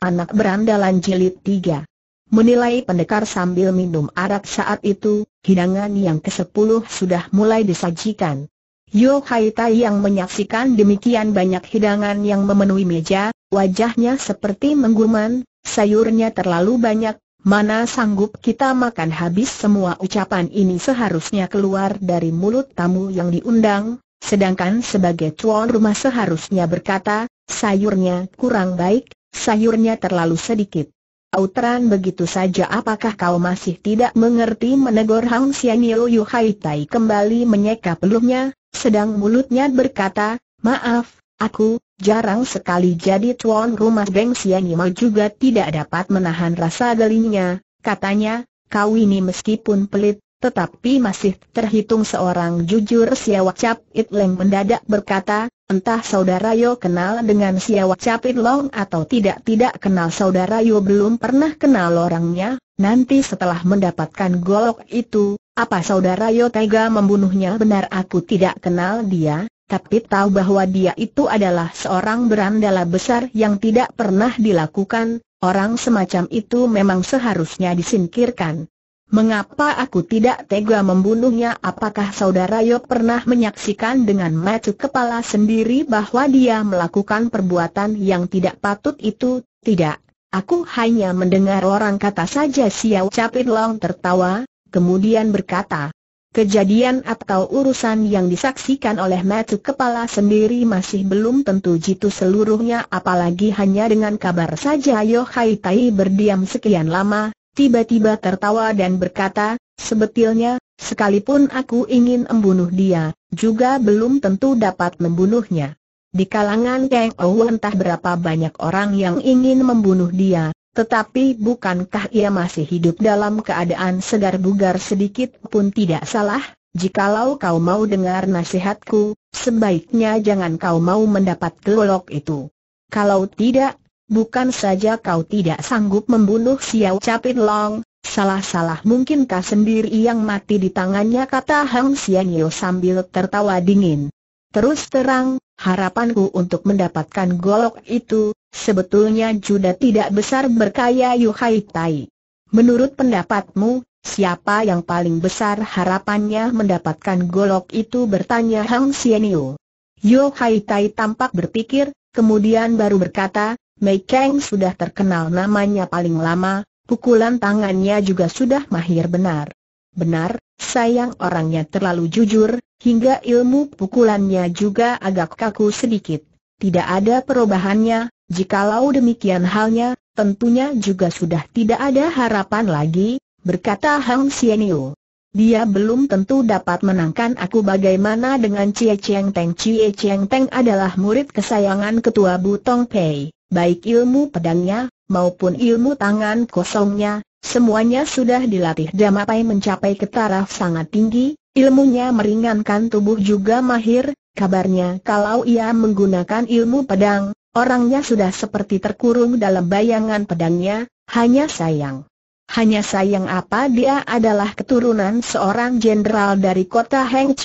anak berandalan jilid 3. Menilai pendekar sambil minum arak saat itu, hidangan yang ke-10 sudah mulai disajikan. Yo Hai Tai yang menyaksikan demikian banyak hidangan yang memenuhi meja, wajahnya seperti mengguman, sayurnya terlalu banyak, mana sanggup kita makan habis semua ucapan ini seharusnya keluar dari mulut tamu yang diundang, sedangkan sebagai tuan rumah seharusnya berkata, sayurnya kurang baik, sayurnya terlalu sedikit. Autran begitu saja apakah kau masih tidak mengerti menegur Hang Xian Yu Hai Tai kembali menyeka peluhnya, sedang mulutnya berkata, maaf, aku, jarang sekali jadi tuan rumah Beng Xian Mau juga tidak dapat menahan rasa gelinya, katanya, kau ini meskipun pelit, tetapi masih terhitung seorang jujur siawak cap It Leng mendadak berkata, Entah saudara Yo kenal dengan Siawak Capit Long atau tidak-tidak kenal saudara Yo belum pernah kenal orangnya, nanti setelah mendapatkan golok itu, apa saudara Yo tega membunuhnya benar aku tidak kenal dia, tapi tahu bahwa dia itu adalah seorang berandalah besar yang tidak pernah dilakukan, orang semacam itu memang seharusnya disingkirkan. Mengapa aku tidak tega membunuhnya? Apakah saudara Yo pernah menyaksikan dengan mata kepala sendiri bahwa dia melakukan perbuatan yang tidak patut itu? Tidak. Aku hanya mendengar orang kata saja Xiao Capit Long tertawa, kemudian berkata, Kejadian atau urusan yang disaksikan oleh mata kepala sendiri masih belum tentu jitu seluruhnya apalagi hanya dengan kabar saja Yo Hai Tai berdiam sekian lama, tiba-tiba tertawa dan berkata, sebetulnya, sekalipun aku ingin membunuh dia, juga belum tentu dapat membunuhnya. Di kalangan Kang Ou entah berapa banyak orang yang ingin membunuh dia, tetapi bukankah ia masih hidup dalam keadaan segar bugar sedikit pun tidak salah? Jikalau kau mau dengar nasihatku, sebaiknya jangan kau mau mendapat gelok itu. Kalau tidak, Bukan saja kau tidak sanggup membunuh Xiao Capit Long, salah-salah mungkinkah sendiri yang mati di tangannya kata Hang Xianyo sambil tertawa dingin. Terus terang, harapanku untuk mendapatkan golok itu, sebetulnya juga tidak besar berkaya Yu Hai Tai. Menurut pendapatmu, siapa yang paling besar harapannya mendapatkan golok itu bertanya Hang Xianyo. Yu Hai Tai tampak berpikir, kemudian baru berkata, Mei Kang sudah terkenal namanya paling lama, pukulan tangannya juga sudah mahir benar. Benar, sayang orangnya terlalu jujur, hingga ilmu pukulannya juga agak kaku sedikit. Tidak ada perubahannya, jikalau demikian halnya, tentunya juga sudah tidak ada harapan lagi, berkata Hang Xianyu. Dia belum tentu dapat menangkan aku bagaimana dengan Cie Cheng Teng Cie Cheng Teng adalah murid kesayangan ketua Butong Pei baik ilmu pedangnya, maupun ilmu tangan kosongnya, semuanya sudah dilatih Damapai mencapai ketaraf sangat tinggi, ilmunya meringankan tubuh juga mahir, kabarnya kalau ia menggunakan ilmu pedang, orangnya sudah seperti terkurung dalam bayangan pedangnya, hanya sayang. Hanya sayang apa dia adalah keturunan seorang jenderal dari kota Heng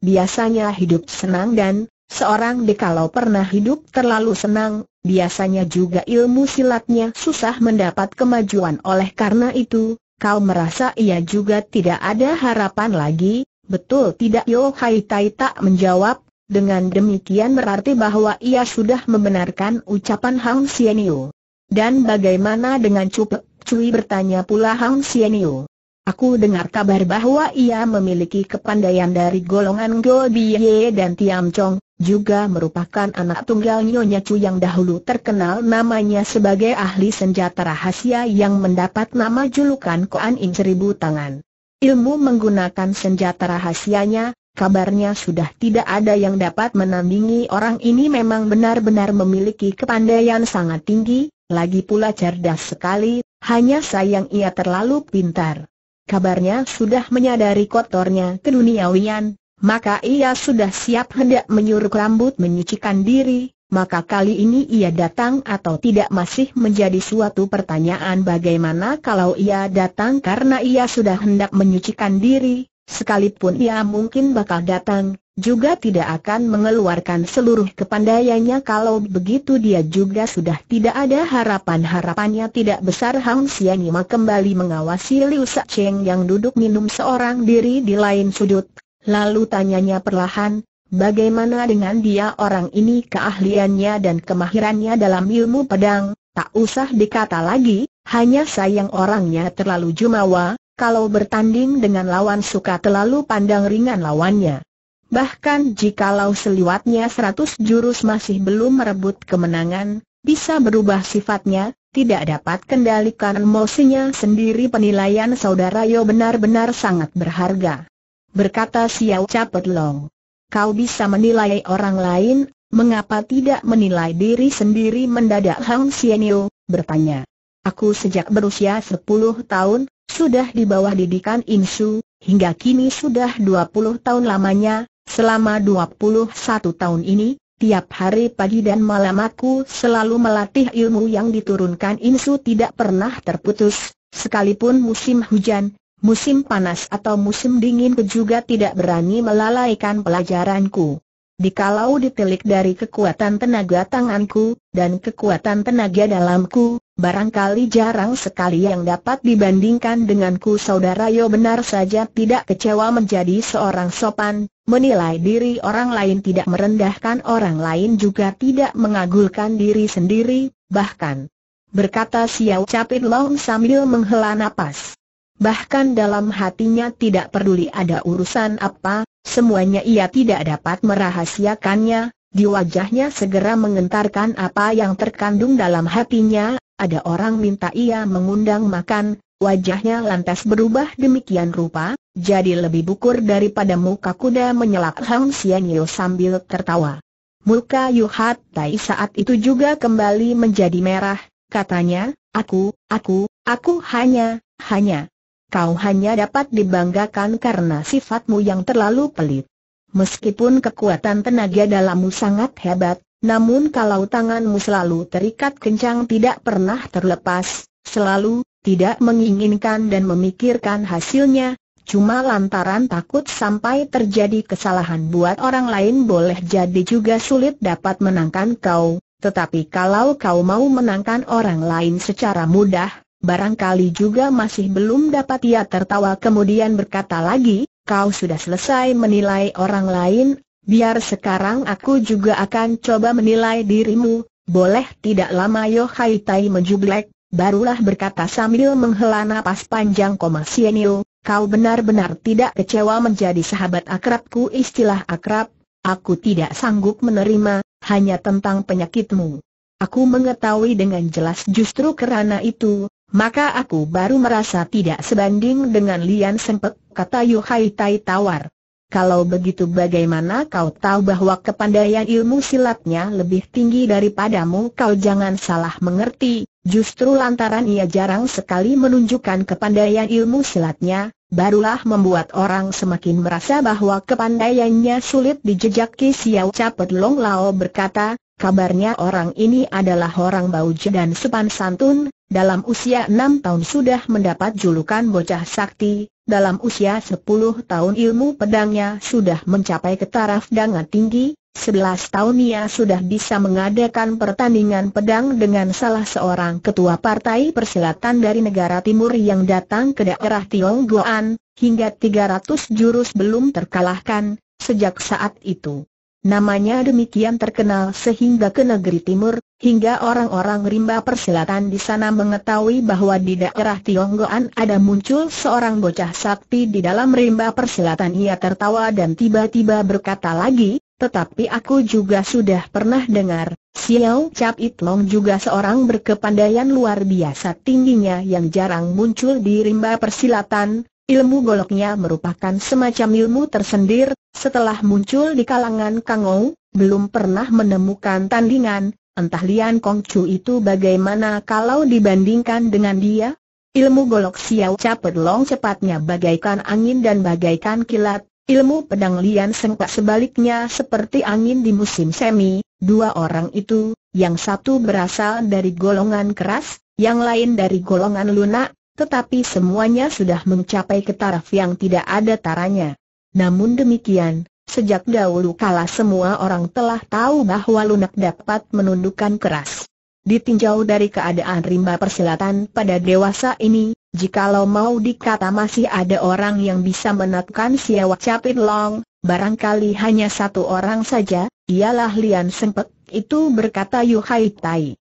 biasanya hidup senang dan, seorang dekalau pernah hidup terlalu senang, Biasanya juga ilmu silatnya susah mendapat kemajuan oleh karena itu, kau merasa ia juga tidak ada harapan lagi, betul tidak Yo Hai Tai tak menjawab, dengan demikian berarti bahwa ia sudah membenarkan ucapan Hang Sienio. Dan bagaimana dengan Cupe? Cui bertanya pula Hang Sienio. Aku dengar kabar bahwa ia memiliki kepandaian dari golongan Go Biye dan Tiam Chong, juga merupakan anak tunggal Nyonya Chu yang dahulu terkenal namanya sebagai ahli senjata rahasia yang mendapat nama julukan Koan Ing Seribu Tangan. Ilmu menggunakan senjata rahasianya, kabarnya sudah tidak ada yang dapat menandingi orang ini memang benar-benar memiliki kepandaian sangat tinggi, lagi pula cerdas sekali, hanya sayang ia terlalu pintar. Kabarnya sudah menyadari kotornya keduniawian, maka ia sudah siap hendak menyuruh rambut menyucikan diri, maka kali ini ia datang atau tidak masih menjadi suatu pertanyaan bagaimana kalau ia datang karena ia sudah hendak menyucikan diri, sekalipun ia mungkin bakal datang, juga tidak akan mengeluarkan seluruh kepandaiannya kalau begitu dia juga sudah tidak ada harapan-harapannya tidak besar Hang Sianima kembali mengawasi Liu Sa Cheng yang duduk minum seorang diri di lain sudut, Lalu tanyanya perlahan, bagaimana dengan dia orang ini keahliannya dan kemahirannya dalam ilmu pedang, tak usah dikata lagi, hanya sayang orangnya terlalu jumawa, kalau bertanding dengan lawan suka terlalu pandang ringan lawannya. Bahkan jikalau seliwatnya seratus jurus masih belum merebut kemenangan, bisa berubah sifatnya, tidak dapat kendalikan emosinya sendiri penilaian saudara Yo benar-benar sangat berharga berkata Xiao Capet Long. Kau bisa menilai orang lain, mengapa tidak menilai diri sendiri mendadak Hang xianyu bertanya. Aku sejak berusia 10 tahun, sudah di bawah didikan Insu, hingga kini sudah 20 tahun lamanya, selama 21 tahun ini, tiap hari pagi dan malam aku selalu melatih ilmu yang diturunkan Insu tidak pernah terputus, sekalipun musim hujan, musim panas atau musim dingin juga tidak berani melalaikan pelajaranku. Dikalau ditelik dari kekuatan tenaga tanganku, dan kekuatan tenaga dalamku, barangkali jarang sekali yang dapat dibandingkan denganku saudara Yo benar saja tidak kecewa menjadi seorang sopan, menilai diri orang lain tidak merendahkan orang lain juga tidak mengagulkan diri sendiri, bahkan berkata Xiao Capit Long sambil menghela napas bahkan dalam hatinya tidak peduli ada urusan apa, semuanya ia tidak dapat merahasiakannya, di wajahnya segera mengentarkan apa yang terkandung dalam hatinya, ada orang minta ia mengundang makan, wajahnya lantas berubah demikian rupa, jadi lebih bukur daripada muka kuda menyelak Hang Sian Yeo sambil tertawa. Muka Yuhat Tai saat itu juga kembali menjadi merah, katanya, aku, aku, aku hanya, hanya, kau hanya dapat dibanggakan karena sifatmu yang terlalu pelit. Meskipun kekuatan tenaga dalammu sangat hebat, namun kalau tanganmu selalu terikat kencang tidak pernah terlepas, selalu, tidak menginginkan dan memikirkan hasilnya, cuma lantaran takut sampai terjadi kesalahan buat orang lain boleh jadi juga sulit dapat menangkan kau, tetapi kalau kau mau menangkan orang lain secara mudah, barangkali juga masih belum dapat ia tertawa kemudian berkata lagi, kau sudah selesai menilai orang lain, biar sekarang aku juga akan coba menilai dirimu, boleh tidak lama Yohai Tai menjublek, barulah berkata sambil menghela napas panjang koma Sienil, kau benar-benar tidak kecewa menjadi sahabat akrabku istilah akrab, aku tidak sanggup menerima, hanya tentang penyakitmu. Aku mengetahui dengan jelas justru kerana itu, maka aku baru merasa tidak sebanding dengan Lian Sempek, kata Yuhai Tai tawar. Kalau begitu bagaimana kau tahu bahwa kepandaian ilmu silatnya lebih tinggi daripadamu kau jangan salah mengerti, justru lantaran ia jarang sekali menunjukkan kepandaian ilmu silatnya, barulah membuat orang semakin merasa bahwa kepandaiannya sulit dijejaki Xiao Capet Long Lao berkata, Kabarnya orang ini adalah orang bauj dan sepan santun, dalam usia enam tahun sudah mendapat julukan bocah sakti, dalam usia sepuluh tahun ilmu pedangnya sudah mencapai ke taraf tinggi, sebelas tahun ia sudah bisa mengadakan pertandingan pedang dengan salah seorang ketua partai persilatan dari negara timur yang datang ke daerah Tionggoan, hingga tiga ratus jurus belum terkalahkan, sejak saat itu. Namanya demikian terkenal sehingga ke negeri timur, hingga orang-orang rimba persilatan di sana mengetahui bahwa di daerah Tionggoan ada muncul seorang bocah sakti di dalam rimba persilatan. Ia tertawa dan tiba-tiba berkata lagi, tetapi aku juga sudah pernah dengar, Xiao Cap Itlong juga seorang berkepandaian luar biasa tingginya yang jarang muncul di rimba persilatan, Ilmu goloknya merupakan semacam ilmu tersendiri, setelah muncul di kalangan Kangou, belum pernah menemukan tandingan, entah Lian Kongcu itu bagaimana kalau dibandingkan dengan dia? Ilmu golok Xiao Capet Long cepatnya bagaikan angin dan bagaikan kilat, ilmu pedang Lian Sengka sebaliknya seperti angin di musim semi, dua orang itu, yang satu berasal dari golongan keras, yang lain dari golongan lunak, tetapi semuanya sudah mencapai ketaraf yang tidak ada taranya. Namun demikian, sejak dahulu kala semua orang telah tahu bahwa lunak dapat menundukkan keras. Ditinjau dari keadaan rimba persilatan pada dewasa ini, jikalau mau dikata masih ada orang yang bisa menatkan siawak capit long, barangkali hanya satu orang saja, ialah Lian sempet itu berkata Yuhai Tai.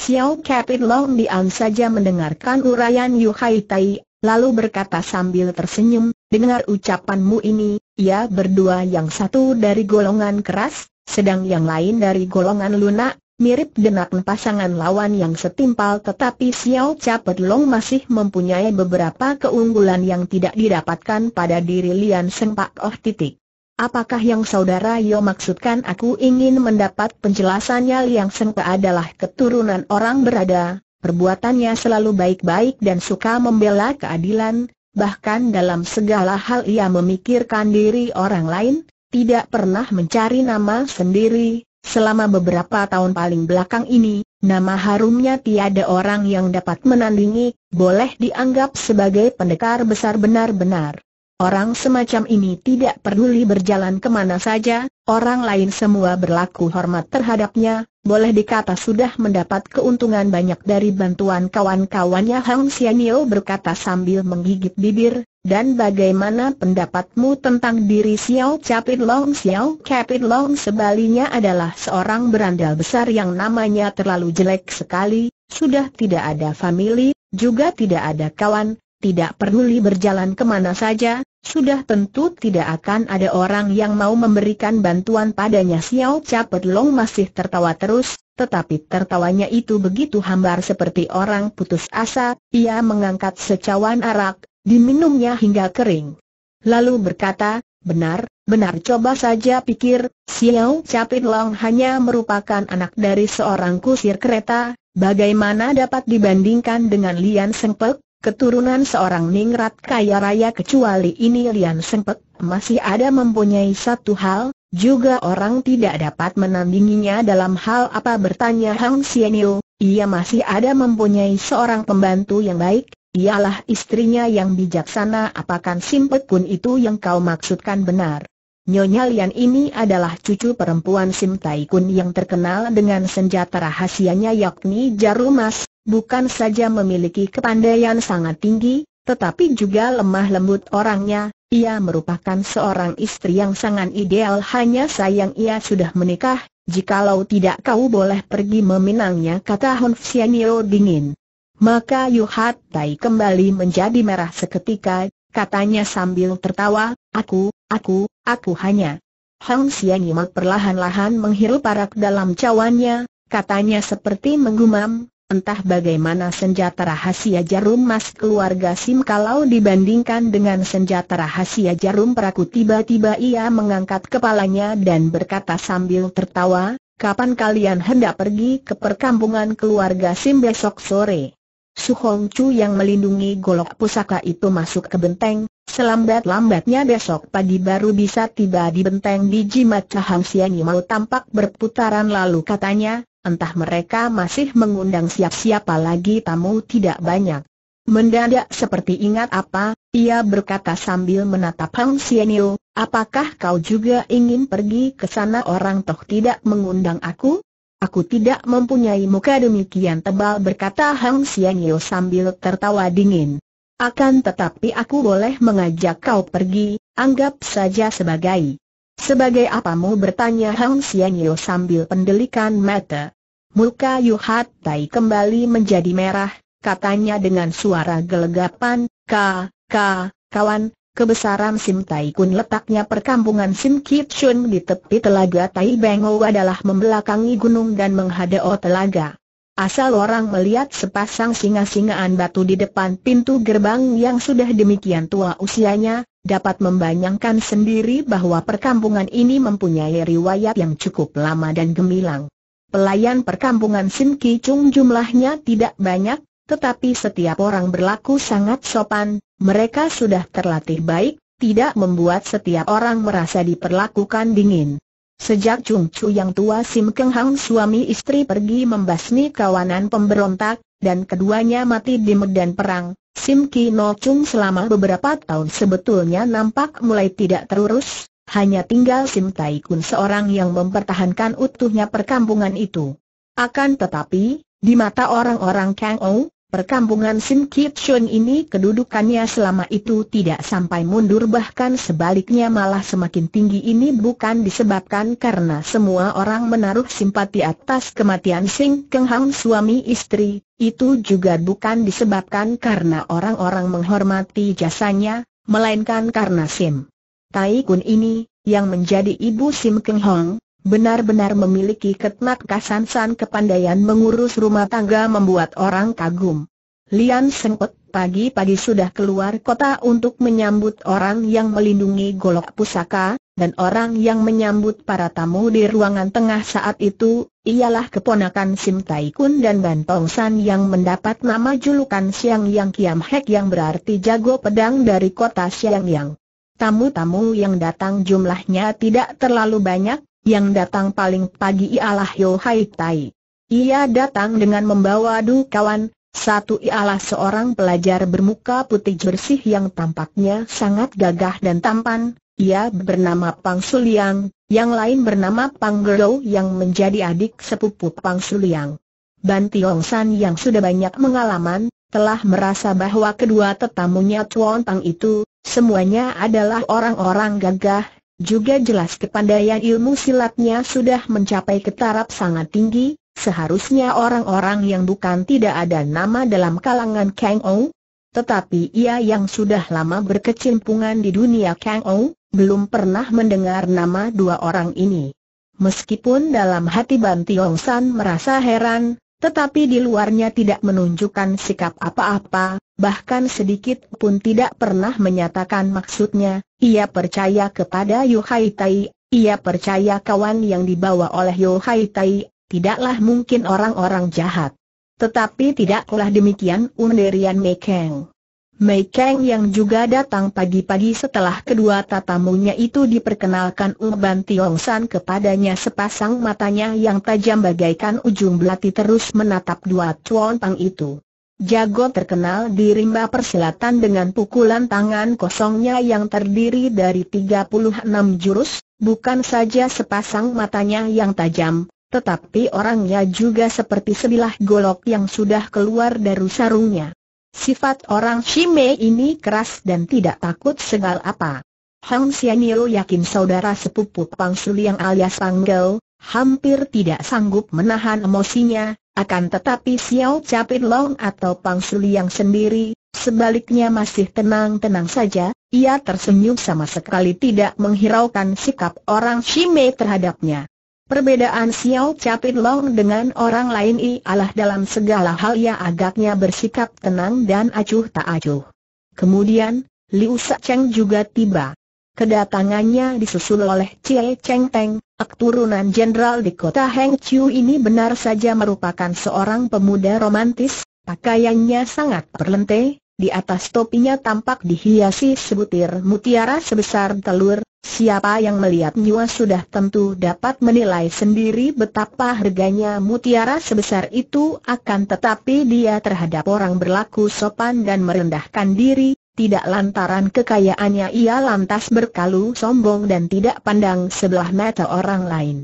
Xiao Capit Long diam saja mendengarkan uraian Yu Hai Tai, lalu berkata sambil tersenyum, dengar ucapanmu ini, ya berdua yang satu dari golongan keras, sedang yang lain dari golongan lunak, mirip dengan pasangan lawan yang setimpal tetapi Xiao Capit Long masih mempunyai beberapa keunggulan yang tidak didapatkan pada diri Lian Seng Pak Oh titik. Apakah yang saudara Yo maksudkan aku ingin mendapat penjelasannya Liang Sengke adalah keturunan orang berada, perbuatannya selalu baik-baik dan suka membela keadilan, bahkan dalam segala hal ia memikirkan diri orang lain, tidak pernah mencari nama sendiri, selama beberapa tahun paling belakang ini, nama harumnya tiada orang yang dapat menandingi, boleh dianggap sebagai pendekar besar benar-benar. Orang semacam ini tidak peduli berjalan kemana saja, orang lain semua berlaku hormat terhadapnya, boleh dikata sudah mendapat keuntungan banyak dari bantuan kawan-kawannya Hang Xianyo berkata sambil menggigit bibir, dan bagaimana pendapatmu tentang diri Xiao Capit Long Xiao Capit Long sebaliknya adalah seorang berandal besar yang namanya terlalu jelek sekali, sudah tidak ada family, juga tidak ada kawan, tidak peduli berjalan kemana saja, sudah tentu tidak akan ada orang yang mau memberikan bantuan padanya Xiao Capet Long masih tertawa terus, tetapi tertawanya itu begitu hambar seperti orang putus asa, ia mengangkat secawan arak, diminumnya hingga kering. Lalu berkata, benar, benar coba saja pikir, Xiao Capit Long hanya merupakan anak dari seorang kusir kereta, bagaimana dapat dibandingkan dengan Lian Sengpek? Keturunan seorang ningrat kaya raya kecuali ini Lian Sengpek, masih ada mempunyai satu hal, juga orang tidak dapat menandinginya dalam hal apa bertanya Hang Sienio, ia masih ada mempunyai seorang pembantu yang baik, ialah istrinya yang bijaksana Apakah Simpek pun itu yang kau maksudkan benar. Nyonya Lian ini adalah cucu perempuan Sim Tai Kun yang terkenal dengan senjata rahasianya yakni jarum emas, bukan saja memiliki kepandaian sangat tinggi, tetapi juga lemah lembut orangnya. Ia merupakan seorang istri yang sangat ideal hanya sayang ia sudah menikah, jikalau tidak kau boleh pergi meminangnya kata Hon Xianyo dingin. Maka Yuhat Hat Tai kembali menjadi merah seketika, katanya sambil tertawa, aku, Aku, aku hanya. Hang Xianima perlahan-lahan menghirup arak dalam cawannya, katanya seperti menggumam, entah bagaimana senjata rahasia jarum mas keluarga Sim kalau dibandingkan dengan senjata rahasia jarum peraku tiba-tiba ia mengangkat kepalanya dan berkata sambil tertawa, kapan kalian hendak pergi ke perkampungan keluarga Sim besok sore? Su Hong Chu yang melindungi golok pusaka itu masuk ke benteng, selambat-lambatnya besok pagi baru bisa tiba di benteng biji mata Hang Siani mau tampak berputaran lalu katanya, entah mereka masih mengundang siap-siapa lagi tamu tidak banyak. Mendadak seperti ingat apa, ia berkata sambil menatap Hang Xianyu, apakah kau juga ingin pergi ke sana orang toh tidak mengundang aku? Aku tidak mempunyai muka demikian tebal berkata Hang Xianyo sambil tertawa dingin. Akan tetapi aku boleh mengajak kau pergi, anggap saja sebagai. Sebagai apa? apamu bertanya Hang Xianyo sambil pendelikan mata. Muka Yuhat Tai kembali menjadi merah, katanya dengan suara gelegapan, Ka, ka, kawan, Kebesaran Sim Tai Kun letaknya perkampungan Sim Kit Chun di tepi telaga Tai Bengo adalah membelakangi gunung dan menghadap telaga. Asal orang melihat sepasang singa-singaan batu di depan pintu gerbang yang sudah demikian tua usianya, dapat membayangkan sendiri bahwa perkampungan ini mempunyai riwayat yang cukup lama dan gemilang. Pelayan perkampungan Sim Ki Chung jumlahnya tidak banyak, tetapi setiap orang berlaku sangat sopan, mereka sudah terlatih baik, tidak membuat setiap orang merasa diperlakukan dingin. Sejak Chung Chu yang tua Sim Keng Hang suami istri pergi membasmi kawanan pemberontak, dan keduanya mati di medan perang, Sim Ki No Chung selama beberapa tahun sebetulnya nampak mulai tidak terurus, hanya tinggal Sim Tai Kun seorang yang mempertahankan utuhnya perkampungan itu. Akan tetapi, di mata orang-orang Kang Ou, Perkampungan Sim Kit Shun ini kedudukannya selama itu tidak sampai mundur bahkan sebaliknya malah semakin tinggi ini bukan disebabkan karena semua orang menaruh simpati atas kematian Sing Keng Hang suami istri, itu juga bukan disebabkan karena orang-orang menghormati jasanya, melainkan karena Sim Tai Kun ini, yang menjadi ibu Sim Keng Hong, Benar-benar memiliki ketmat kasansan kepandaian mengurus rumah tangga membuat orang kagum. Lian Sengpet pagi-pagi sudah keluar kota untuk menyambut orang yang melindungi golok pusaka, dan orang yang menyambut para tamu di ruangan tengah saat itu, ialah keponakan Sim Tai Kun dan Ban San yang mendapat nama julukan Siang Yang Kiam Hek yang berarti jago pedang dari kota Siang Yang. Tamu-tamu yang datang jumlahnya tidak terlalu banyak, yang datang paling pagi ialah Yo Hai Tai. Ia datang dengan membawa dua kawan, satu ialah seorang pelajar bermuka putih bersih yang tampaknya sangat gagah dan tampan, ia bernama Pang Suliang, yang lain bernama Pang Gero yang menjadi adik sepupu Pang Suliang. Ban Tiong San yang sudah banyak pengalaman, telah merasa bahwa kedua tetamunya Chuan Pang itu, semuanya adalah orang-orang gagah juga jelas kepandaian ilmu silatnya sudah mencapai ketaraf sangat tinggi, seharusnya orang-orang yang bukan tidak ada nama dalam kalangan Kang Ou, tetapi ia yang sudah lama berkecimpungan di dunia Kang Ou, belum pernah mendengar nama dua orang ini. Meskipun dalam hati Ban Tiong San merasa heran, tetapi di luarnya tidak menunjukkan sikap apa-apa, bahkan sedikit pun tidak pernah menyatakan maksudnya. Ia percaya kepada Yohai Tai, ia percaya kawan yang dibawa oleh Yohai Tai, tidaklah mungkin orang-orang jahat. Tetapi tidaklah demikian Undarian Mekeng. Mei Kang yang juga datang pagi-pagi setelah kedua tatamunya itu diperkenalkan Uban San kepadanya sepasang matanya yang tajam bagaikan ujung belati terus menatap dua Pang itu. Jago terkenal di rimba persilatan dengan pukulan tangan kosongnya yang terdiri dari 36 jurus, bukan saja sepasang matanya yang tajam, tetapi orangnya juga seperti sebilah golok yang sudah keluar dari sarungnya. Sifat orang Shime ini keras dan tidak takut segal apa. Hang Xianyu yakin saudara sepupu Pang Suliang alias Pang Gao, hampir tidak sanggup menahan emosinya, akan tetapi Xiao Capit Long atau Pang Suliang sendiri, sebaliknya masih tenang-tenang saja, ia tersenyum sama sekali tidak menghiraukan sikap orang Shime terhadapnya. Perbedaan Xiao Capit Long dengan orang lain adalah dalam segala hal ia agaknya bersikap tenang dan acuh tak acuh. Kemudian, Liu Sacheng juga tiba. Kedatangannya disusul oleh Cie Cheng Teng, keturunan jenderal di kota Heng Chiu ini benar saja merupakan seorang pemuda romantis, pakaiannya sangat perlente, di atas topinya tampak dihiasi sebutir mutiara sebesar telur, Siapa yang melihat Nyua sudah tentu dapat menilai sendiri betapa harganya mutiara sebesar itu akan tetapi dia terhadap orang berlaku sopan dan merendahkan diri, tidak lantaran kekayaannya ia lantas berkalu sombong dan tidak pandang sebelah mata orang lain.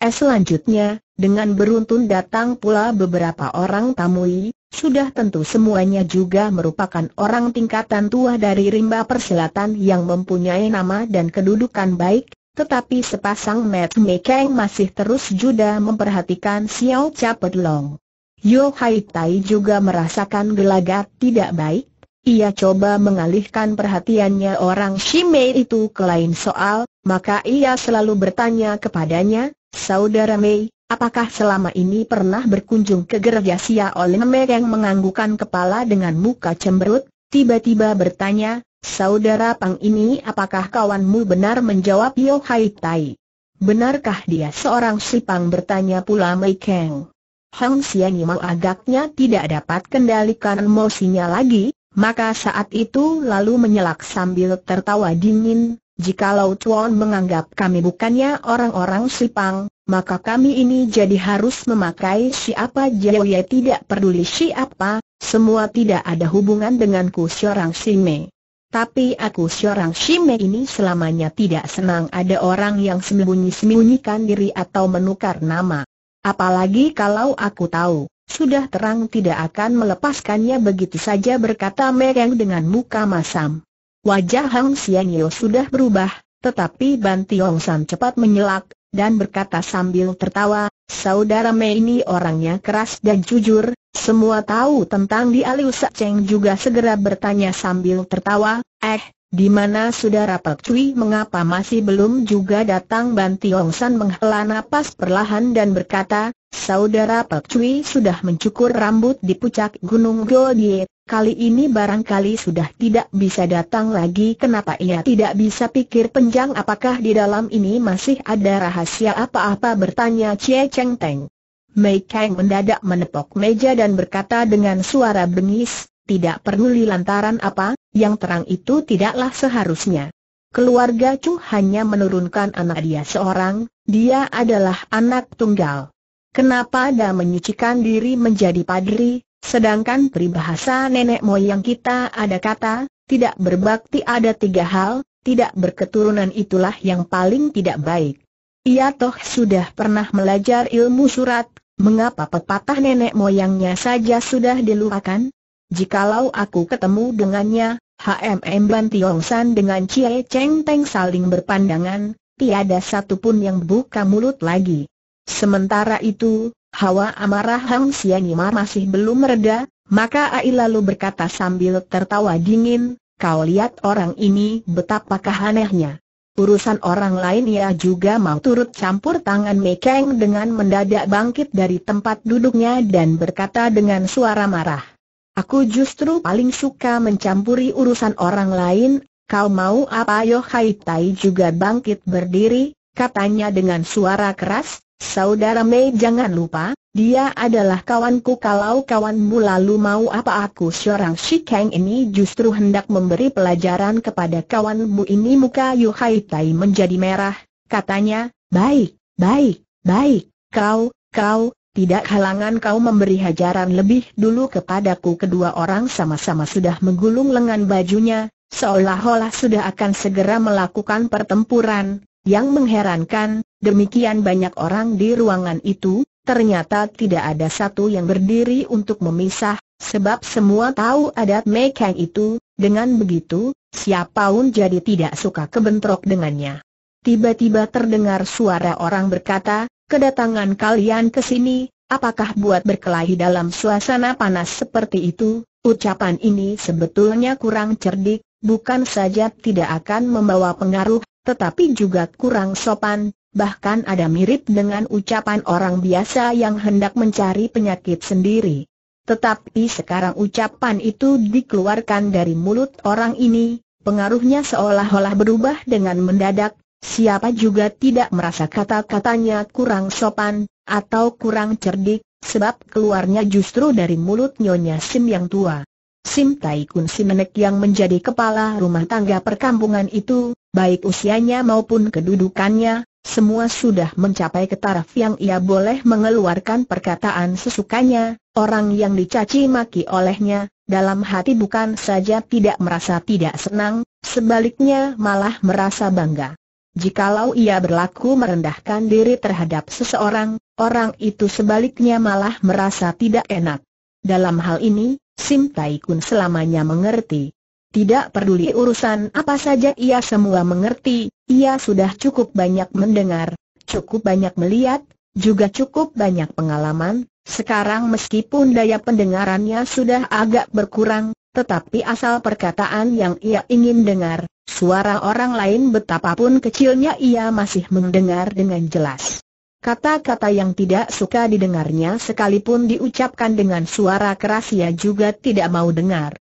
Eh, selanjutnya, dengan beruntun datang pula beberapa orang tamui, sudah tentu semuanya juga merupakan orang tingkatan tua dari rimba persilatan yang mempunyai nama dan kedudukan baik, tetapi sepasang Matt Mekeng masih terus juda memperhatikan Xiao Capet Long. Yo Hai Tai juga merasakan gelagat tidak baik, ia coba mengalihkan perhatiannya orang Shimei itu ke lain soal, maka ia selalu bertanya kepadanya, Saudara Mei, Apakah selama ini pernah berkunjung ke gereja Sia oleh yang menganggukan kepala dengan muka cemberut, tiba-tiba bertanya, Saudara Pang ini apakah kawanmu benar menjawab Yo Hai Tai? Benarkah dia seorang Sipang bertanya pula Mei Kang? Hang Xiang Yimau agaknya tidak dapat kendalikan emosinya lagi, maka saat itu lalu menyelak sambil tertawa dingin, Jikalau Tuan menganggap kami bukannya orang-orang Sipang, maka kami ini jadi harus memakai siapa jauh ya tidak peduli siapa, semua tidak ada hubungan denganku seorang Sime. Tapi aku seorang Sime ini selamanya tidak senang ada orang yang sembunyi-sembunyikan diri atau menukar nama. Apalagi kalau aku tahu, sudah terang tidak akan melepaskannya begitu saja berkata Mereng dengan muka masam. Wajah Hang Xianyo sudah berubah, tetapi Ban Tiong San cepat menyelak, dan berkata sambil tertawa, Saudara Mei ini orangnya keras dan jujur, semua tahu tentang dia Liu Cheng juga segera bertanya sambil tertawa, Eh, di mana saudara Pek Cui mengapa masih belum juga datang Ban Tiong San menghela napas perlahan dan berkata, Saudara Pek Cui sudah mencukur rambut di puncak Gunung Goldie, Kali ini barangkali sudah tidak bisa datang lagi kenapa ia tidak bisa pikir penjang apakah di dalam ini masih ada rahasia apa-apa bertanya Cie Cheng Teng. Mei Kang mendadak menepok meja dan berkata dengan suara bengis, tidak perlu lantaran apa, yang terang itu tidaklah seharusnya. Keluarga Chu hanya menurunkan anak dia seorang, dia adalah anak tunggal. Kenapa dia menyucikan diri menjadi padri, Sedangkan peribahasa nenek moyang kita ada kata, tidak berbakti ada tiga hal, tidak berketurunan itulah yang paling tidak baik. Ia toh sudah pernah belajar ilmu surat, mengapa pepatah nenek moyangnya saja sudah dilupakan? Jikalau aku ketemu dengannya, HMM Ban Tiong San dengan Cie Cheng Teng saling berpandangan, tiada satupun yang buka mulut lagi. Sementara itu, Hawa amarah Hang Sianimar masih belum mereda, maka Ai lalu berkata sambil tertawa dingin, kau lihat orang ini betapakah anehnya. Urusan orang lain ia juga mau turut campur tangan Mekeng dengan mendadak bangkit dari tempat duduknya dan berkata dengan suara marah. Aku justru paling suka mencampuri urusan orang lain, kau mau apa Yohai Tai juga bangkit berdiri, katanya dengan suara keras, Saudara Mei jangan lupa, dia adalah kawanku kalau kawanmu lalu mau apa aku seorang si Kang ini justru hendak memberi pelajaran kepada kawanmu ini muka Yu Hai Tai menjadi merah, katanya, baik, baik, baik, kau, kau, tidak halangan kau memberi hajaran lebih dulu kepadaku kedua orang sama-sama sudah menggulung lengan bajunya, seolah-olah sudah akan segera melakukan pertempuran, yang mengherankan, demikian banyak orang di ruangan itu, ternyata tidak ada satu yang berdiri untuk memisah, sebab semua tahu adat Mekang itu, dengan begitu, siapapun jadi tidak suka kebentrok dengannya. Tiba-tiba terdengar suara orang berkata, kedatangan kalian ke sini, Apakah buat berkelahi dalam suasana panas seperti itu? Ucapan ini sebetulnya kurang cerdik, bukan saja tidak akan membawa pengaruh, tetapi juga kurang sopan, bahkan ada mirip dengan ucapan orang biasa yang hendak mencari penyakit sendiri. Tetapi sekarang ucapan itu dikeluarkan dari mulut orang ini, pengaruhnya seolah-olah berubah dengan mendadak, siapa juga tidak merasa kata-katanya kurang sopan, atau kurang cerdik, sebab keluarnya justru dari mulut Nyonya Sim yang tua. Sim Taikun, Simenek yang menjadi kepala rumah tangga perkampungan itu, baik usianya maupun kedudukannya, semua sudah mencapai ke yang ia boleh mengeluarkan perkataan sesukanya, orang yang dicaci maki olehnya, dalam hati bukan saja tidak merasa tidak senang, sebaliknya malah merasa bangga. Jikalau ia berlaku merendahkan diri terhadap seseorang, orang itu sebaliknya malah merasa tidak enak. Dalam hal ini, Sim Tai Kun selamanya mengerti, tidak peduli urusan apa saja ia semua mengerti, ia sudah cukup banyak mendengar, cukup banyak melihat, juga cukup banyak pengalaman, sekarang meskipun daya pendengarannya sudah agak berkurang, tetapi asal perkataan yang ia ingin dengar, suara orang lain betapapun kecilnya ia masih mendengar dengan jelas. Kata-kata yang tidak suka didengarnya sekalipun diucapkan dengan suara keras ia juga tidak mau dengar.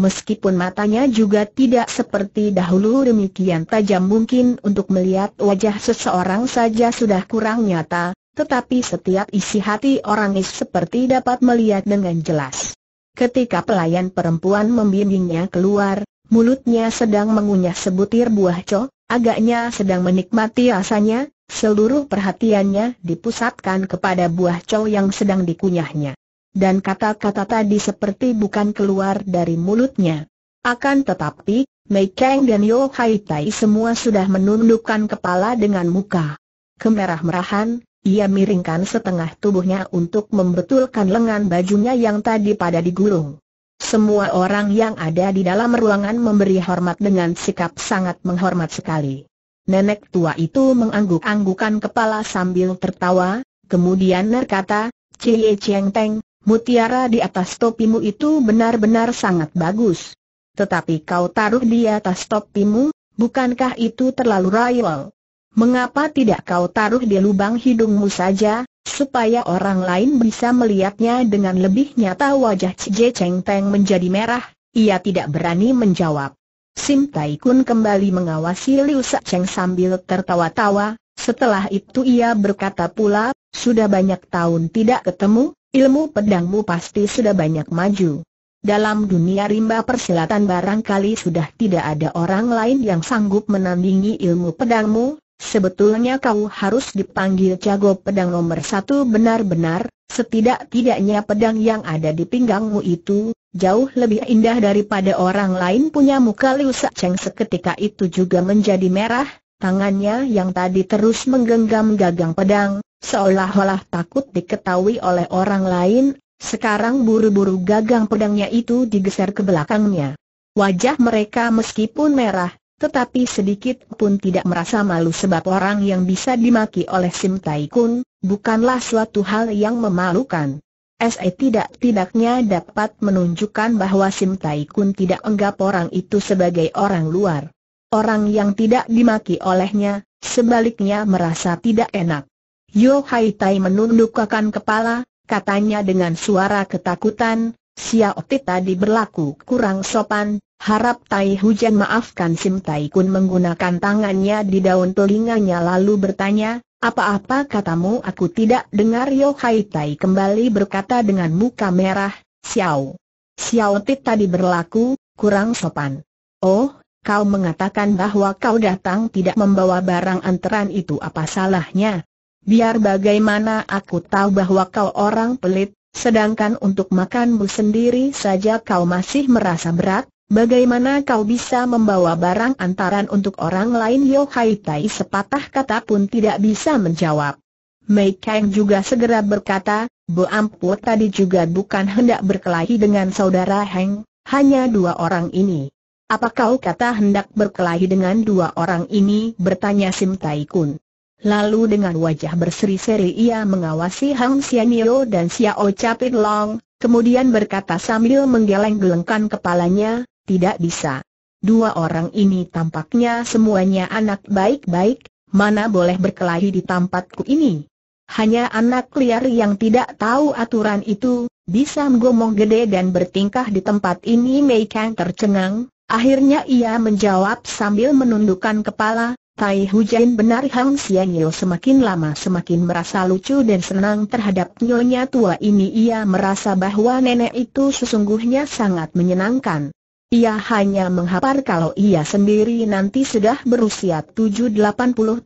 Meskipun matanya juga tidak seperti dahulu demikian tajam mungkin untuk melihat wajah seseorang saja sudah kurang nyata, tetapi setiap isi hati orang is seperti dapat melihat dengan jelas. Ketika pelayan perempuan membimbingnya keluar, mulutnya sedang mengunyah sebutir buah co, agaknya sedang menikmati rasanya, seluruh perhatiannya dipusatkan kepada buah co yang sedang dikunyahnya dan kata-kata tadi seperti bukan keluar dari mulutnya. Akan tetapi, Mei Kang dan Yo Hai Tai semua sudah menundukkan kepala dengan muka kemerah-merahan, ia miringkan setengah tubuhnya untuk membetulkan lengan bajunya yang tadi pada digulung. Semua orang yang ada di dalam ruangan memberi hormat dengan sikap sangat menghormat sekali. Nenek tua itu mengangguk-anggukan kepala sambil tertawa, kemudian berkata, Cie Cheng Teng, mutiara di atas topimu itu benar-benar sangat bagus. Tetapi kau taruh di atas topimu, bukankah itu terlalu rayal? Mengapa tidak kau taruh di lubang hidungmu saja, supaya orang lain bisa melihatnya dengan lebih nyata wajah Cj Cheng Teng menjadi merah, ia tidak berani menjawab. Sim Tai Kun kembali mengawasi Liu Sa Cheng sambil tertawa-tawa, setelah itu ia berkata pula, sudah banyak tahun tidak ketemu, Ilmu pedangmu pasti sudah banyak maju. Dalam dunia rimba persilatan barangkali sudah tidak ada orang lain yang sanggup menandingi ilmu pedangmu, sebetulnya kau harus dipanggil jago pedang nomor satu benar-benar, setidak-tidaknya pedang yang ada di pinggangmu itu, jauh lebih indah daripada orang lain punya muka Liu ceng seketika itu juga menjadi merah, Tangannya yang tadi terus menggenggam gagang pedang, seolah-olah takut diketahui oleh orang lain, sekarang buru-buru gagang pedangnya itu digeser ke belakangnya. Wajah mereka meskipun merah, tetapi sedikit pun tidak merasa malu sebab orang yang bisa dimaki oleh Sim Tai Kun, bukanlah suatu hal yang memalukan. SE tidak-tidaknya dapat menunjukkan bahwa Sim Tai Kun tidak anggap orang itu sebagai orang luar. Orang yang tidak dimaki olehnya, sebaliknya merasa tidak enak. Yo Hai Tai menundukkan kepala, katanya dengan suara ketakutan, Xiao Ti tadi berlaku kurang sopan, harap Tai Hujan maafkan Sim Tai Kun menggunakan tangannya di daun telinganya lalu bertanya, apa-apa katamu aku tidak dengar Yo Hai Tai kembali berkata dengan muka merah, Xiao. Xiao Ti tadi berlaku, kurang sopan. Oh, Kau mengatakan bahwa kau datang tidak membawa barang anteran itu apa salahnya? Biar bagaimana aku tahu bahwa kau orang pelit, sedangkan untuk makanmu sendiri saja kau masih merasa berat, bagaimana kau bisa membawa barang antaran untuk orang lain? Yo Hai Tai sepatah kata pun tidak bisa menjawab. Mei Kang juga segera berkata, Bu Ampu tadi juga bukan hendak berkelahi dengan saudara Heng, hanya dua orang ini. Apa kau kata hendak berkelahi dengan dua orang ini? bertanya Sim Tai Kun. Lalu dengan wajah berseri-seri ia mengawasi Hang Xianyo dan Xiao Capit Long, kemudian berkata sambil menggeleng-gelengkan kepalanya, tidak bisa. Dua orang ini tampaknya semuanya anak baik-baik, mana boleh berkelahi di tempatku ini. Hanya anak liar yang tidak tahu aturan itu, bisa menggomong gede dan bertingkah di tempat ini Mei Kang tercengang, Akhirnya ia menjawab sambil menundukkan kepala, Tai Hujain benar Hang Xianyo semakin lama semakin merasa lucu dan senang terhadap nyonya tua ini ia merasa bahwa nenek itu sesungguhnya sangat menyenangkan. Ia hanya menghapar kalau ia sendiri nanti sudah berusia 7-80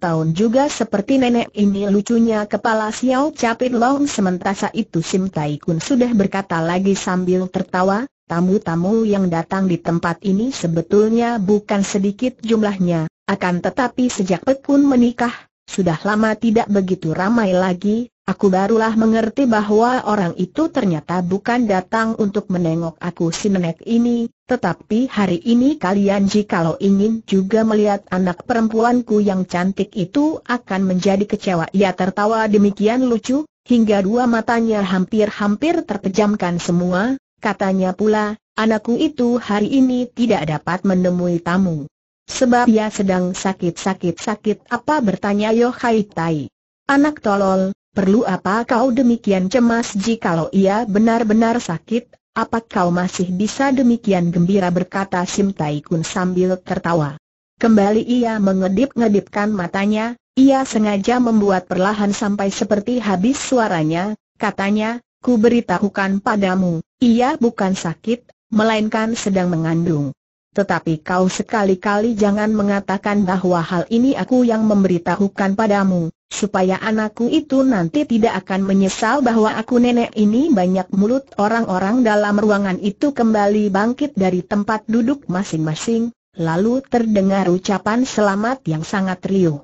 tahun juga seperti nenek ini lucunya kepala Xiao Capit Long sementara itu Sim Tai Kun sudah berkata lagi sambil tertawa, Tamu-tamu yang datang di tempat ini sebetulnya bukan sedikit jumlahnya, akan tetapi sejak Pekun menikah, sudah lama tidak begitu ramai lagi, aku barulah mengerti bahwa orang itu ternyata bukan datang untuk menengok aku si nenek ini, tetapi hari ini kalian jikalau ingin juga melihat anak perempuanku yang cantik itu akan menjadi kecewa. Ia tertawa demikian lucu, hingga dua matanya hampir-hampir terpejamkan semua, Katanya pula, anakku itu hari ini tidak dapat menemui tamu. Sebab ia sedang sakit-sakit-sakit apa bertanya Yohai Tai. Anak tolol, perlu apa kau demikian cemas jikalau ia benar-benar sakit, apa kau masih bisa demikian gembira berkata Sim Tai Kun sambil tertawa. Kembali ia mengedip-ngedipkan matanya, ia sengaja membuat perlahan sampai seperti habis suaranya, katanya, ku beritahukan padamu, ia bukan sakit, melainkan sedang mengandung. Tetapi kau sekali-kali jangan mengatakan bahwa hal ini aku yang memberitahukan padamu, supaya anakku itu nanti tidak akan menyesal bahwa aku nenek ini banyak mulut orang-orang dalam ruangan itu kembali bangkit dari tempat duduk masing-masing, lalu terdengar ucapan selamat yang sangat riuh.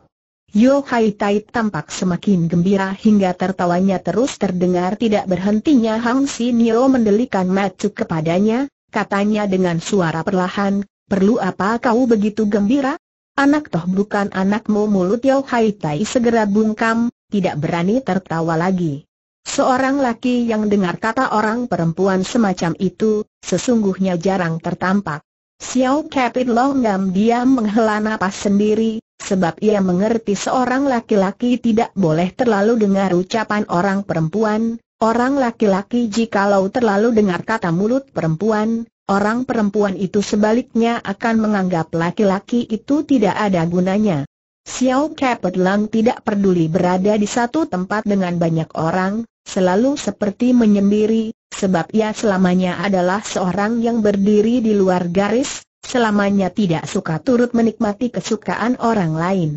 Yo Hai Tai tampak semakin gembira hingga tertawanya terus terdengar tidak berhentinya Hang Si Nio mendelikan matu kepadanya, katanya dengan suara perlahan, perlu apa kau begitu gembira? Anak toh bukan anakmu mulut Yo Hai Tai segera bungkam, tidak berani tertawa lagi. Seorang laki yang dengar kata orang perempuan semacam itu, sesungguhnya jarang tertampak. Xiao Capit Longgam diam menghela napas sendiri, sebab ia mengerti seorang laki-laki tidak boleh terlalu dengar ucapan orang perempuan, orang laki-laki jikalau terlalu dengar kata mulut perempuan, orang perempuan itu sebaliknya akan menganggap laki-laki itu tidak ada gunanya. Xiao Capit Long tidak peduli berada di satu tempat dengan banyak orang, selalu seperti menyendiri, sebab ia selamanya adalah seorang yang berdiri di luar garis, selamanya tidak suka turut menikmati kesukaan orang lain.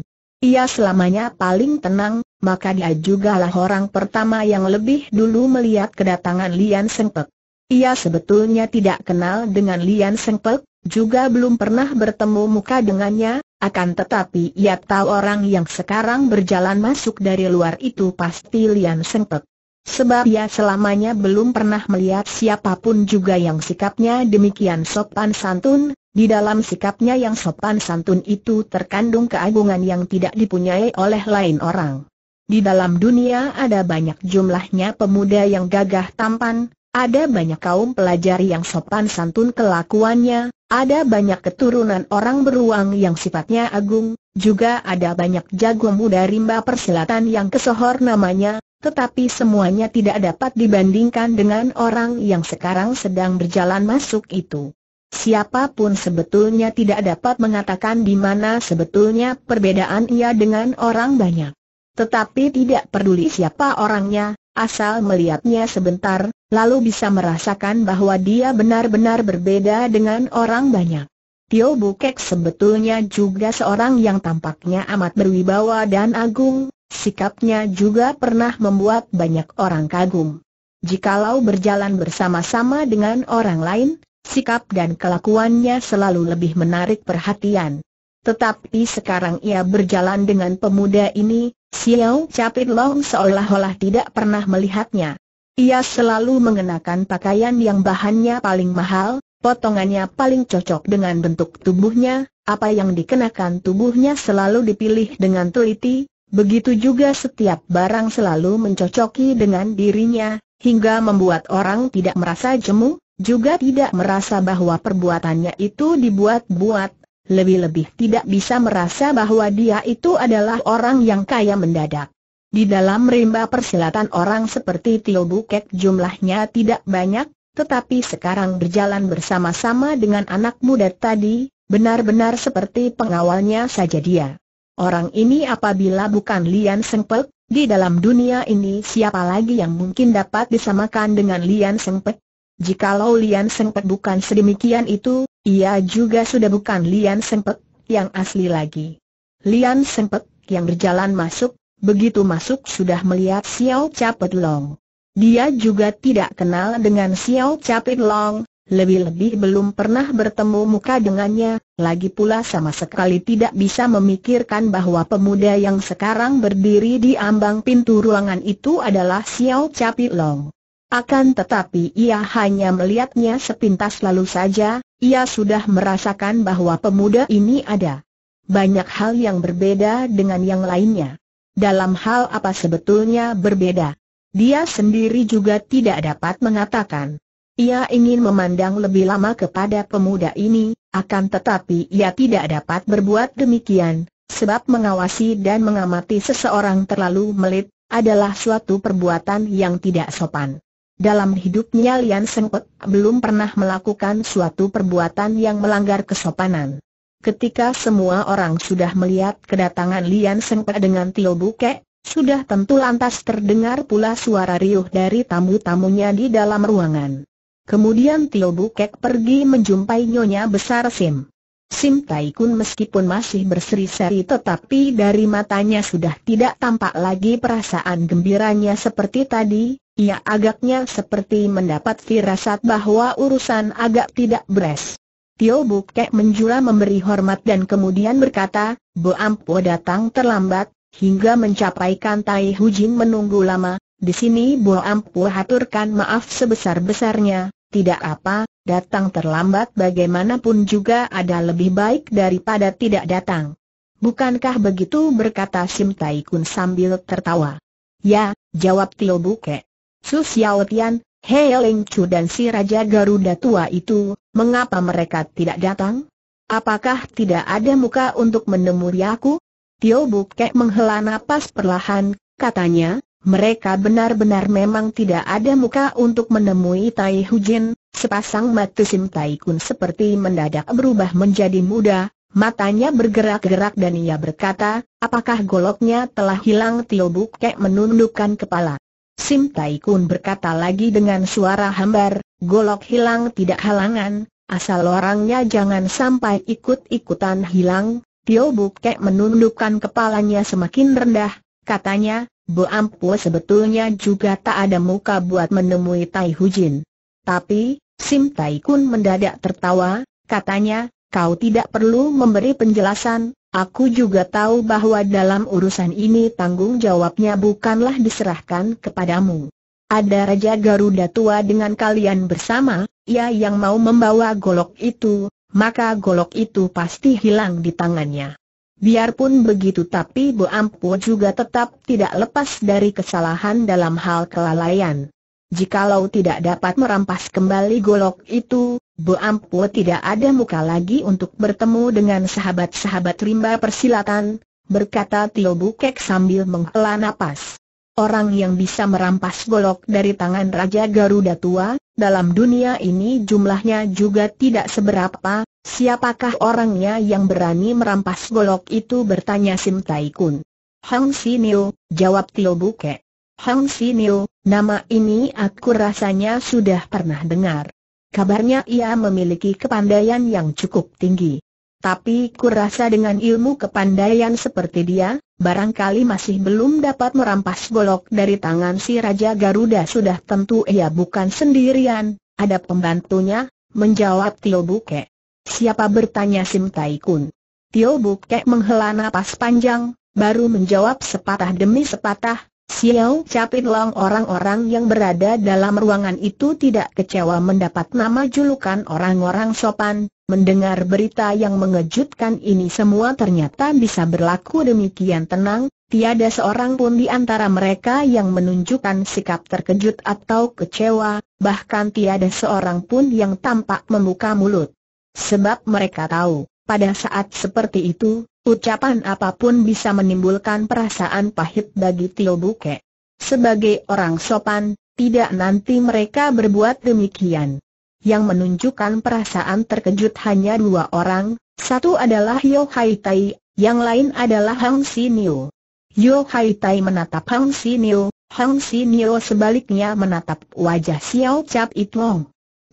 Ia selamanya paling tenang, maka dia jugalah orang pertama yang lebih dulu melihat kedatangan Lian Sengpek. Ia sebetulnya tidak kenal dengan Lian Sengpek, juga belum pernah bertemu muka dengannya, akan tetapi ia tahu orang yang sekarang berjalan masuk dari luar itu pasti Lian Sengpek. Sebab ia selamanya belum pernah melihat siapapun juga yang sikapnya demikian sopan santun, di dalam sikapnya yang sopan santun itu terkandung keagungan yang tidak dipunyai oleh lain orang. Di dalam dunia ada banyak jumlahnya pemuda yang gagah tampan, ada banyak kaum pelajar yang sopan santun kelakuannya, ada banyak keturunan orang beruang yang sifatnya agung, juga ada banyak jago muda rimba persilatan yang kesohor namanya, tetapi semuanya tidak dapat dibandingkan dengan orang yang sekarang sedang berjalan masuk itu. Siapapun sebetulnya tidak dapat mengatakan di mana sebetulnya perbedaan ia dengan orang banyak. Tetapi tidak peduli siapa orangnya, asal melihatnya sebentar, lalu bisa merasakan bahwa dia benar-benar berbeda dengan orang banyak. Tio Bukek sebetulnya juga seorang yang tampaknya amat berwibawa dan agung, sikapnya juga pernah membuat banyak orang kagum. Jikalau berjalan bersama-sama dengan orang lain, sikap dan kelakuannya selalu lebih menarik perhatian. Tetapi sekarang ia berjalan dengan pemuda ini, Xiao Capit Long seolah-olah tidak pernah melihatnya. Ia selalu mengenakan pakaian yang bahannya paling mahal, potongannya paling cocok dengan bentuk tubuhnya, apa yang dikenakan tubuhnya selalu dipilih dengan teliti, Begitu juga setiap barang selalu mencocoki dengan dirinya, hingga membuat orang tidak merasa jemu, juga tidak merasa bahwa perbuatannya itu dibuat-buat, lebih-lebih tidak bisa merasa bahwa dia itu adalah orang yang kaya mendadak. Di dalam rimba persilatan orang seperti Tio Bukek jumlahnya tidak banyak, tetapi sekarang berjalan bersama-sama dengan anak muda tadi, benar-benar seperti pengawalnya saja dia. Orang ini apabila bukan Lian Sengpek, di dalam dunia ini siapa lagi yang mungkin dapat disamakan dengan Lian Sengpek? Jikalau Lian Sengpek bukan sedemikian itu, ia juga sudah bukan Lian Sengpek yang asli lagi. Lian Sengpek yang berjalan masuk, begitu masuk sudah melihat Xiao Capet Long. Dia juga tidak kenal dengan Xiao Capit Long, lebih-lebih belum pernah bertemu muka dengannya, lagi pula sama sekali tidak bisa memikirkan bahwa pemuda yang sekarang berdiri di ambang pintu ruangan itu adalah Xiao Capi Long. Akan tetapi ia hanya melihatnya sepintas lalu saja, ia sudah merasakan bahwa pemuda ini ada banyak hal yang berbeda dengan yang lainnya. Dalam hal apa sebetulnya berbeda? Dia sendiri juga tidak dapat mengatakan. Ia ingin memandang lebih lama kepada pemuda ini, akan tetapi ia tidak dapat berbuat demikian, sebab mengawasi dan mengamati seseorang terlalu melit, adalah suatu perbuatan yang tidak sopan. Dalam hidupnya Lian Sengpek belum pernah melakukan suatu perbuatan yang melanggar kesopanan. Ketika semua orang sudah melihat kedatangan Lian Sengpek dengan Tio Buke, sudah tentu lantas terdengar pula suara riuh dari tamu-tamunya di dalam ruangan. Kemudian Tio Bukek pergi menjumpai Nyonya Besar Sim. Sim Tai Kun meskipun masih berseri-seri tetapi dari matanya sudah tidak tampak lagi perasaan gembiranya seperti tadi, ia agaknya seperti mendapat firasat bahwa urusan agak tidak beres. Tio Bukek menjura memberi hormat dan kemudian berkata, Bo Ampo datang terlambat, hingga mencapai Kantai Hujin menunggu lama, di sini Bo Ampu haturkan maaf sebesar-besarnya, tidak apa, datang terlambat bagaimanapun juga ada lebih baik daripada tidak datang. Bukankah begitu berkata Sim Tai Kun sambil tertawa. Ya, jawab Tio Buke. Su Xiao Tian, Hei Ling Chu dan si Raja Garuda tua itu, mengapa mereka tidak datang? Apakah tidak ada muka untuk menemui aku? Tio Buke menghela napas perlahan, katanya, mereka benar-benar memang tidak ada muka untuk menemui Tai Hujin, sepasang mata Sim Tai Kun seperti mendadak berubah menjadi muda, matanya bergerak-gerak dan ia berkata, apakah goloknya telah hilang Tio Bukek menundukkan kepala. Sim Tai Kun berkata lagi dengan suara hambar, golok hilang tidak halangan, asal orangnya jangan sampai ikut-ikutan hilang, Tio Bukek menundukkan kepalanya semakin rendah, katanya, Bu Ampu sebetulnya juga tak ada muka buat menemui Tai Hujin. Tapi, Sim Tai Kun mendadak tertawa, katanya, kau tidak perlu memberi penjelasan, aku juga tahu bahwa dalam urusan ini tanggung jawabnya bukanlah diserahkan kepadamu. Ada Raja Garuda tua dengan kalian bersama, ia yang mau membawa golok itu, maka golok itu pasti hilang di tangannya. Biarpun begitu tapi Bu Ampu juga tetap tidak lepas dari kesalahan dalam hal kelalaian. Jikalau tidak dapat merampas kembali golok itu, Bu Ampu tidak ada muka lagi untuk bertemu dengan sahabat-sahabat rimba persilatan, berkata Tio Bukek sambil menghela napas. Orang yang bisa merampas golok dari tangan Raja Garuda Tua, dalam dunia ini jumlahnya juga tidak seberapa, Siapakah orangnya yang berani merampas golok itu bertanya Sim Tai Kun. Hang Niu, jawab Tio Buke. Hang Niu, nama ini aku rasanya sudah pernah dengar. Kabarnya ia memiliki kepandaian yang cukup tinggi. Tapi rasa dengan ilmu kepandaian seperti dia, barangkali masih belum dapat merampas golok dari tangan si Raja Garuda sudah tentu ia bukan sendirian, ada pembantunya, menjawab Tio Buke. Siapa bertanya Sim Tai Kun? Tio Buk menghela nafas panjang, baru menjawab sepatah demi sepatah, Xiao Capit Long orang-orang yang berada dalam ruangan itu tidak kecewa mendapat nama julukan orang-orang sopan, mendengar berita yang mengejutkan ini semua ternyata bisa berlaku demikian tenang, tiada seorang pun di antara mereka yang menunjukkan sikap terkejut atau kecewa, bahkan tiada seorang pun yang tampak membuka mulut. Sebab mereka tahu, pada saat seperti itu, ucapan apapun bisa menimbulkan perasaan pahit bagi Tio Buke. Sebagai orang sopan, tidak nanti mereka berbuat demikian. Yang menunjukkan perasaan terkejut hanya dua orang, satu adalah Yo Hai Tai, yang lain adalah Hang Si Niu. Yo Hai Tai menatap Hang Si Niu, Hang Si Niu sebaliknya menatap wajah Xiao Chap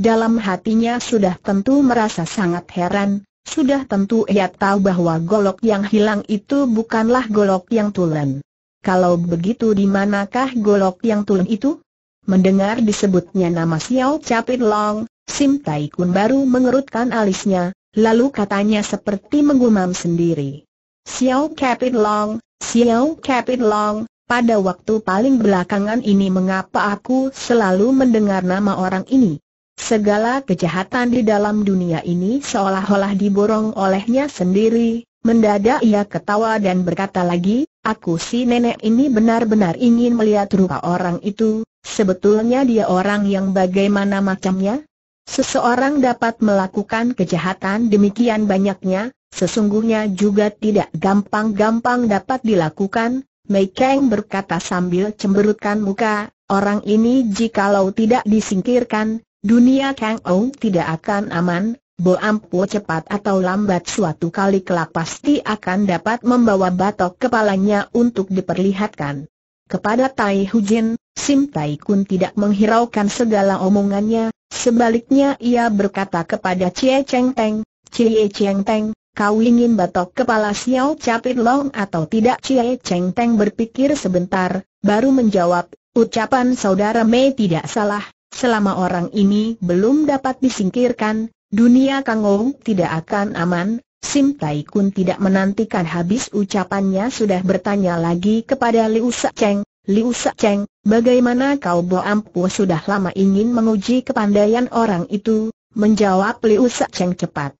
dalam hatinya sudah tentu merasa sangat heran, sudah tentu ia tahu bahwa golok yang hilang itu bukanlah golok yang tulen. Kalau begitu di manakah golok yang tulen itu? Mendengar disebutnya nama Xiao Capit Long, Sim Tai Kun baru mengerutkan alisnya, lalu katanya seperti menggumam sendiri. Xiao Capit Long, Xiao Capit Long, pada waktu paling belakangan ini mengapa aku selalu mendengar nama orang ini? Segala kejahatan di dalam dunia ini seolah-olah diborong olehnya sendiri, mendadak ia ketawa dan berkata lagi, aku si nenek ini benar-benar ingin melihat rupa orang itu, sebetulnya dia orang yang bagaimana macamnya? Seseorang dapat melakukan kejahatan demikian banyaknya, sesungguhnya juga tidak gampang-gampang dapat dilakukan, Mei Kang berkata sambil cemberutkan muka, orang ini jikalau tidak disingkirkan, Dunia Kang Ou tidak akan aman, Bo Ampo cepat atau lambat suatu kali kelak pasti akan dapat membawa batok kepalanya untuk diperlihatkan. Kepada Tai Hujin, Sim Tai Kun tidak menghiraukan segala omongannya, sebaliknya ia berkata kepada Cie Cheng Teng, Cie Cheng Teng, kau ingin batok kepala Xiao Capit Long atau tidak Cie Cheng Teng berpikir sebentar, baru menjawab, ucapan saudara Mei tidak salah, Selama orang ini belum dapat disingkirkan, dunia Kangou tidak akan aman, Sim Tai Kun tidak menantikan habis ucapannya sudah bertanya lagi kepada Liu Sa Cheng, Liu Sa Cheng, bagaimana kau Bo Ampu sudah lama ingin menguji kepandaian orang itu, menjawab Liu Sa Cheng cepat.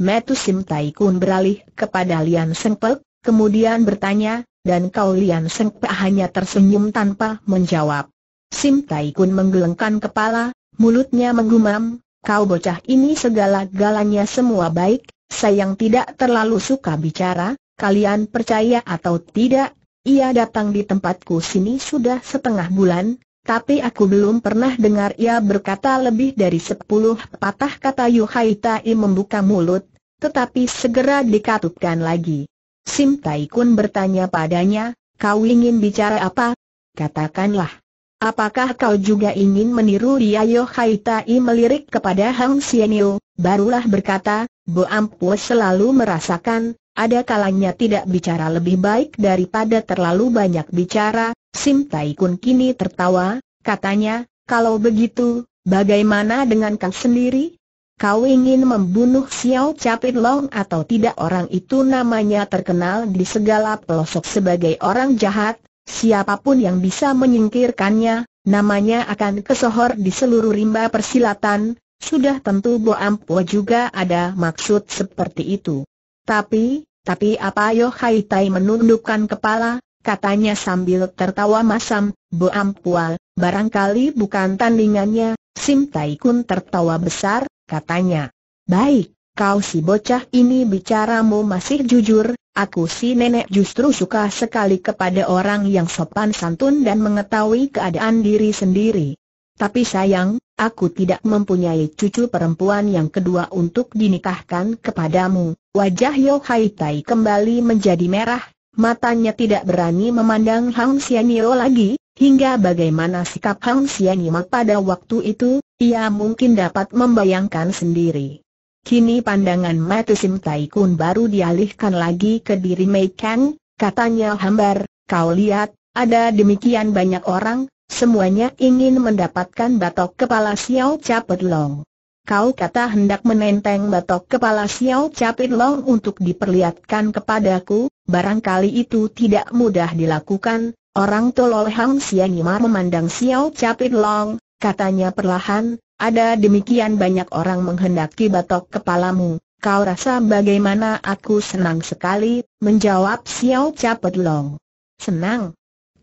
Metu Sim Tai Kun beralih kepada Lian Seng Pek, kemudian bertanya, dan kau Lian Seng Pek hanya tersenyum tanpa menjawab. Sim Tai Kun menggelengkan kepala, mulutnya menggumam, kau bocah ini segala-galanya semua baik, sayang tidak terlalu suka bicara, kalian percaya atau tidak, ia datang di tempatku sini sudah setengah bulan, tapi aku belum pernah dengar ia berkata lebih dari sepuluh patah kata Yu Hai Tai membuka mulut, tetapi segera dikatupkan lagi. Sim Tai Kun bertanya padanya, kau ingin bicara apa? Katakanlah. Apakah kau juga ingin meniru dia Yo Hai Tai melirik kepada Hang Xianyu, barulah berkata, Bo Ampu selalu merasakan, ada kalanya tidak bicara lebih baik daripada terlalu banyak bicara, Sim Tai Kun kini tertawa, katanya, kalau begitu, bagaimana dengan kau sendiri? Kau ingin membunuh Xiao Capit Long atau tidak orang itu namanya terkenal di segala pelosok sebagai orang jahat, Siapapun yang bisa menyingkirkannya, namanya akan kesohor di seluruh rimba persilatan, sudah tentu Bo Ampo juga ada maksud seperti itu. Tapi, tapi apa Yo Hai Tai menundukkan kepala, katanya sambil tertawa masam, Bo Ampual, barangkali bukan tandingannya, Sim Tai Kun tertawa besar, katanya. Baik, kau si bocah ini bicaramu masih jujur, aku si nenek justru suka sekali kepada orang yang sopan santun dan mengetahui keadaan diri sendiri. Tapi sayang, aku tidak mempunyai cucu perempuan yang kedua untuk dinikahkan kepadamu. Wajah Yo Hai Tai kembali menjadi merah, matanya tidak berani memandang Hang Xianyo lagi, Hingga bagaimana sikap Hang Xianyima pada waktu itu, ia mungkin dapat membayangkan sendiri. Kini pandangan Sim Tai Kun baru dialihkan lagi ke diri Mei Kang, katanya hambar, kau lihat, ada demikian banyak orang, semuanya ingin mendapatkan batok kepala Xiao Capit Long. Kau kata hendak menenteng batok kepala Xiao Capit Long untuk diperlihatkan kepadaku, barangkali itu tidak mudah dilakukan, orang tolol Hang Sianimar memandang Xiao Capit Long, katanya perlahan, ada demikian banyak orang menghendaki batok kepalamu, kau rasa bagaimana aku senang sekali, menjawab Xiao Capit Long. Senang?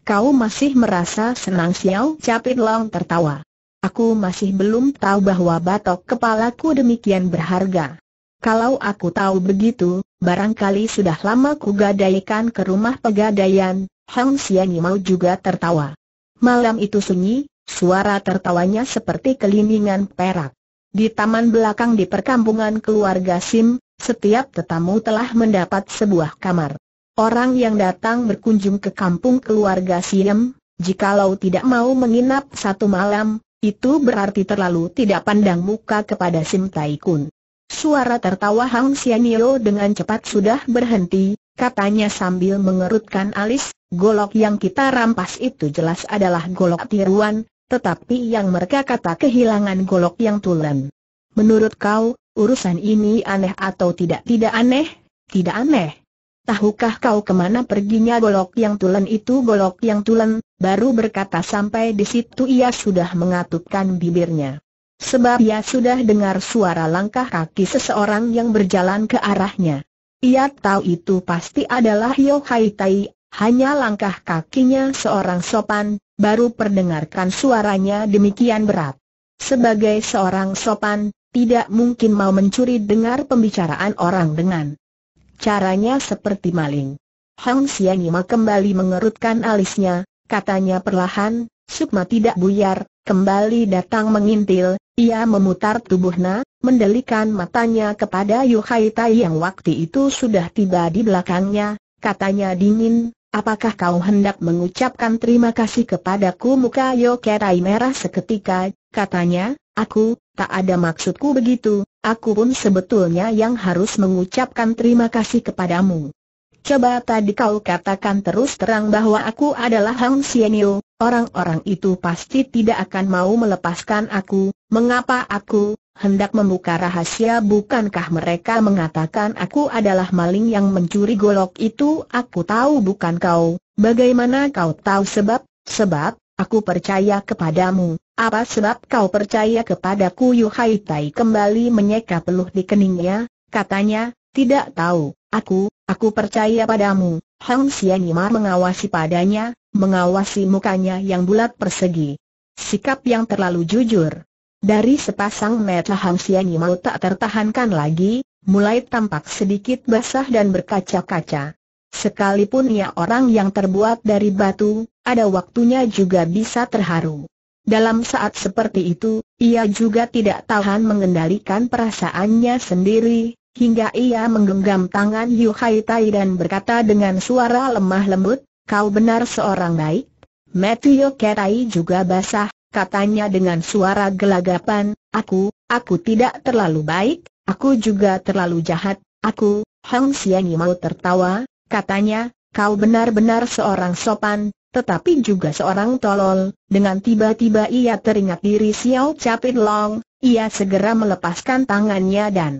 Kau masih merasa senang Xiao Capit Long tertawa. Aku masih belum tahu bahwa batok kepalaku demikian berharga. Kalau aku tahu begitu, barangkali sudah lama kugadaikan ke rumah pegadaian, Hang Xianyi mau juga tertawa. Malam itu sunyi, Suara tertawanya seperti kelimingan perak. Di taman belakang di perkampungan keluarga Sim, setiap tetamu telah mendapat sebuah kamar. Orang yang datang berkunjung ke kampung keluarga Sim, jikalau tidak mau menginap satu malam, itu berarti terlalu tidak pandang muka kepada Sim Taikun. Suara tertawa Hang Sianio dengan cepat sudah berhenti, katanya sambil mengerutkan alis, golok yang kita rampas itu jelas adalah golok tiruan, tetapi yang mereka kata kehilangan golok yang tulen. Menurut kau, urusan ini aneh atau tidak? Tidak aneh, tidak aneh. Tahukah kau kemana perginya golok yang tulen itu? Golok yang tulen, baru berkata sampai di situ ia sudah mengatupkan bibirnya. Sebab ia sudah dengar suara langkah kaki seseorang yang berjalan ke arahnya. Ia tahu itu pasti adalah Yohai Tai, hanya langkah kakinya seorang sopan, baru perdengarkan suaranya demikian berat. Sebagai seorang sopan, tidak mungkin mau mencuri dengar pembicaraan orang dengan caranya seperti maling. Hang Xianyima kembali mengerutkan alisnya, katanya perlahan, Sukma tidak buyar, kembali datang mengintil, ia memutar tubuhnya, mendelikan matanya kepada Yuhai Tai yang waktu itu sudah tiba di belakangnya, katanya dingin, Apakah kau hendak mengucapkan terima kasih kepadaku muka Yokerai merah seketika, katanya, aku, tak ada maksudku begitu, aku pun sebetulnya yang harus mengucapkan terima kasih kepadamu. Coba tadi kau katakan terus terang bahwa aku adalah Hang Sienio, orang-orang itu pasti tidak akan mau melepaskan aku, mengapa aku, hendak membuka rahasia bukankah mereka mengatakan aku adalah maling yang mencuri golok itu aku tahu bukan kau, bagaimana kau tahu sebab, sebab, aku percaya kepadamu, apa sebab kau percaya kepadaku Yuhai Tai kembali menyeka peluh di keningnya, katanya, tidak tahu, aku, aku percaya padamu, Hang Sianima mengawasi padanya, mengawasi mukanya yang bulat persegi. Sikap yang terlalu jujur, dari sepasang mata Hang Siang tak tertahankan lagi, mulai tampak sedikit basah dan berkaca-kaca. Sekalipun ia orang yang terbuat dari batu, ada waktunya juga bisa terharu. Dalam saat seperti itu, ia juga tidak tahan mengendalikan perasaannya sendiri, hingga ia menggenggam tangan Yu Hai Tai dan berkata dengan suara lemah lembut, kau benar seorang baik. Matthew Kerai juga basah, katanya dengan suara gelagapan, aku, aku tidak terlalu baik, aku juga terlalu jahat, aku, Hang Xiangyi mau tertawa, katanya, kau benar-benar seorang sopan, tetapi juga seorang tolol, dengan tiba-tiba ia teringat diri Xiao Capit Long, ia segera melepaskan tangannya dan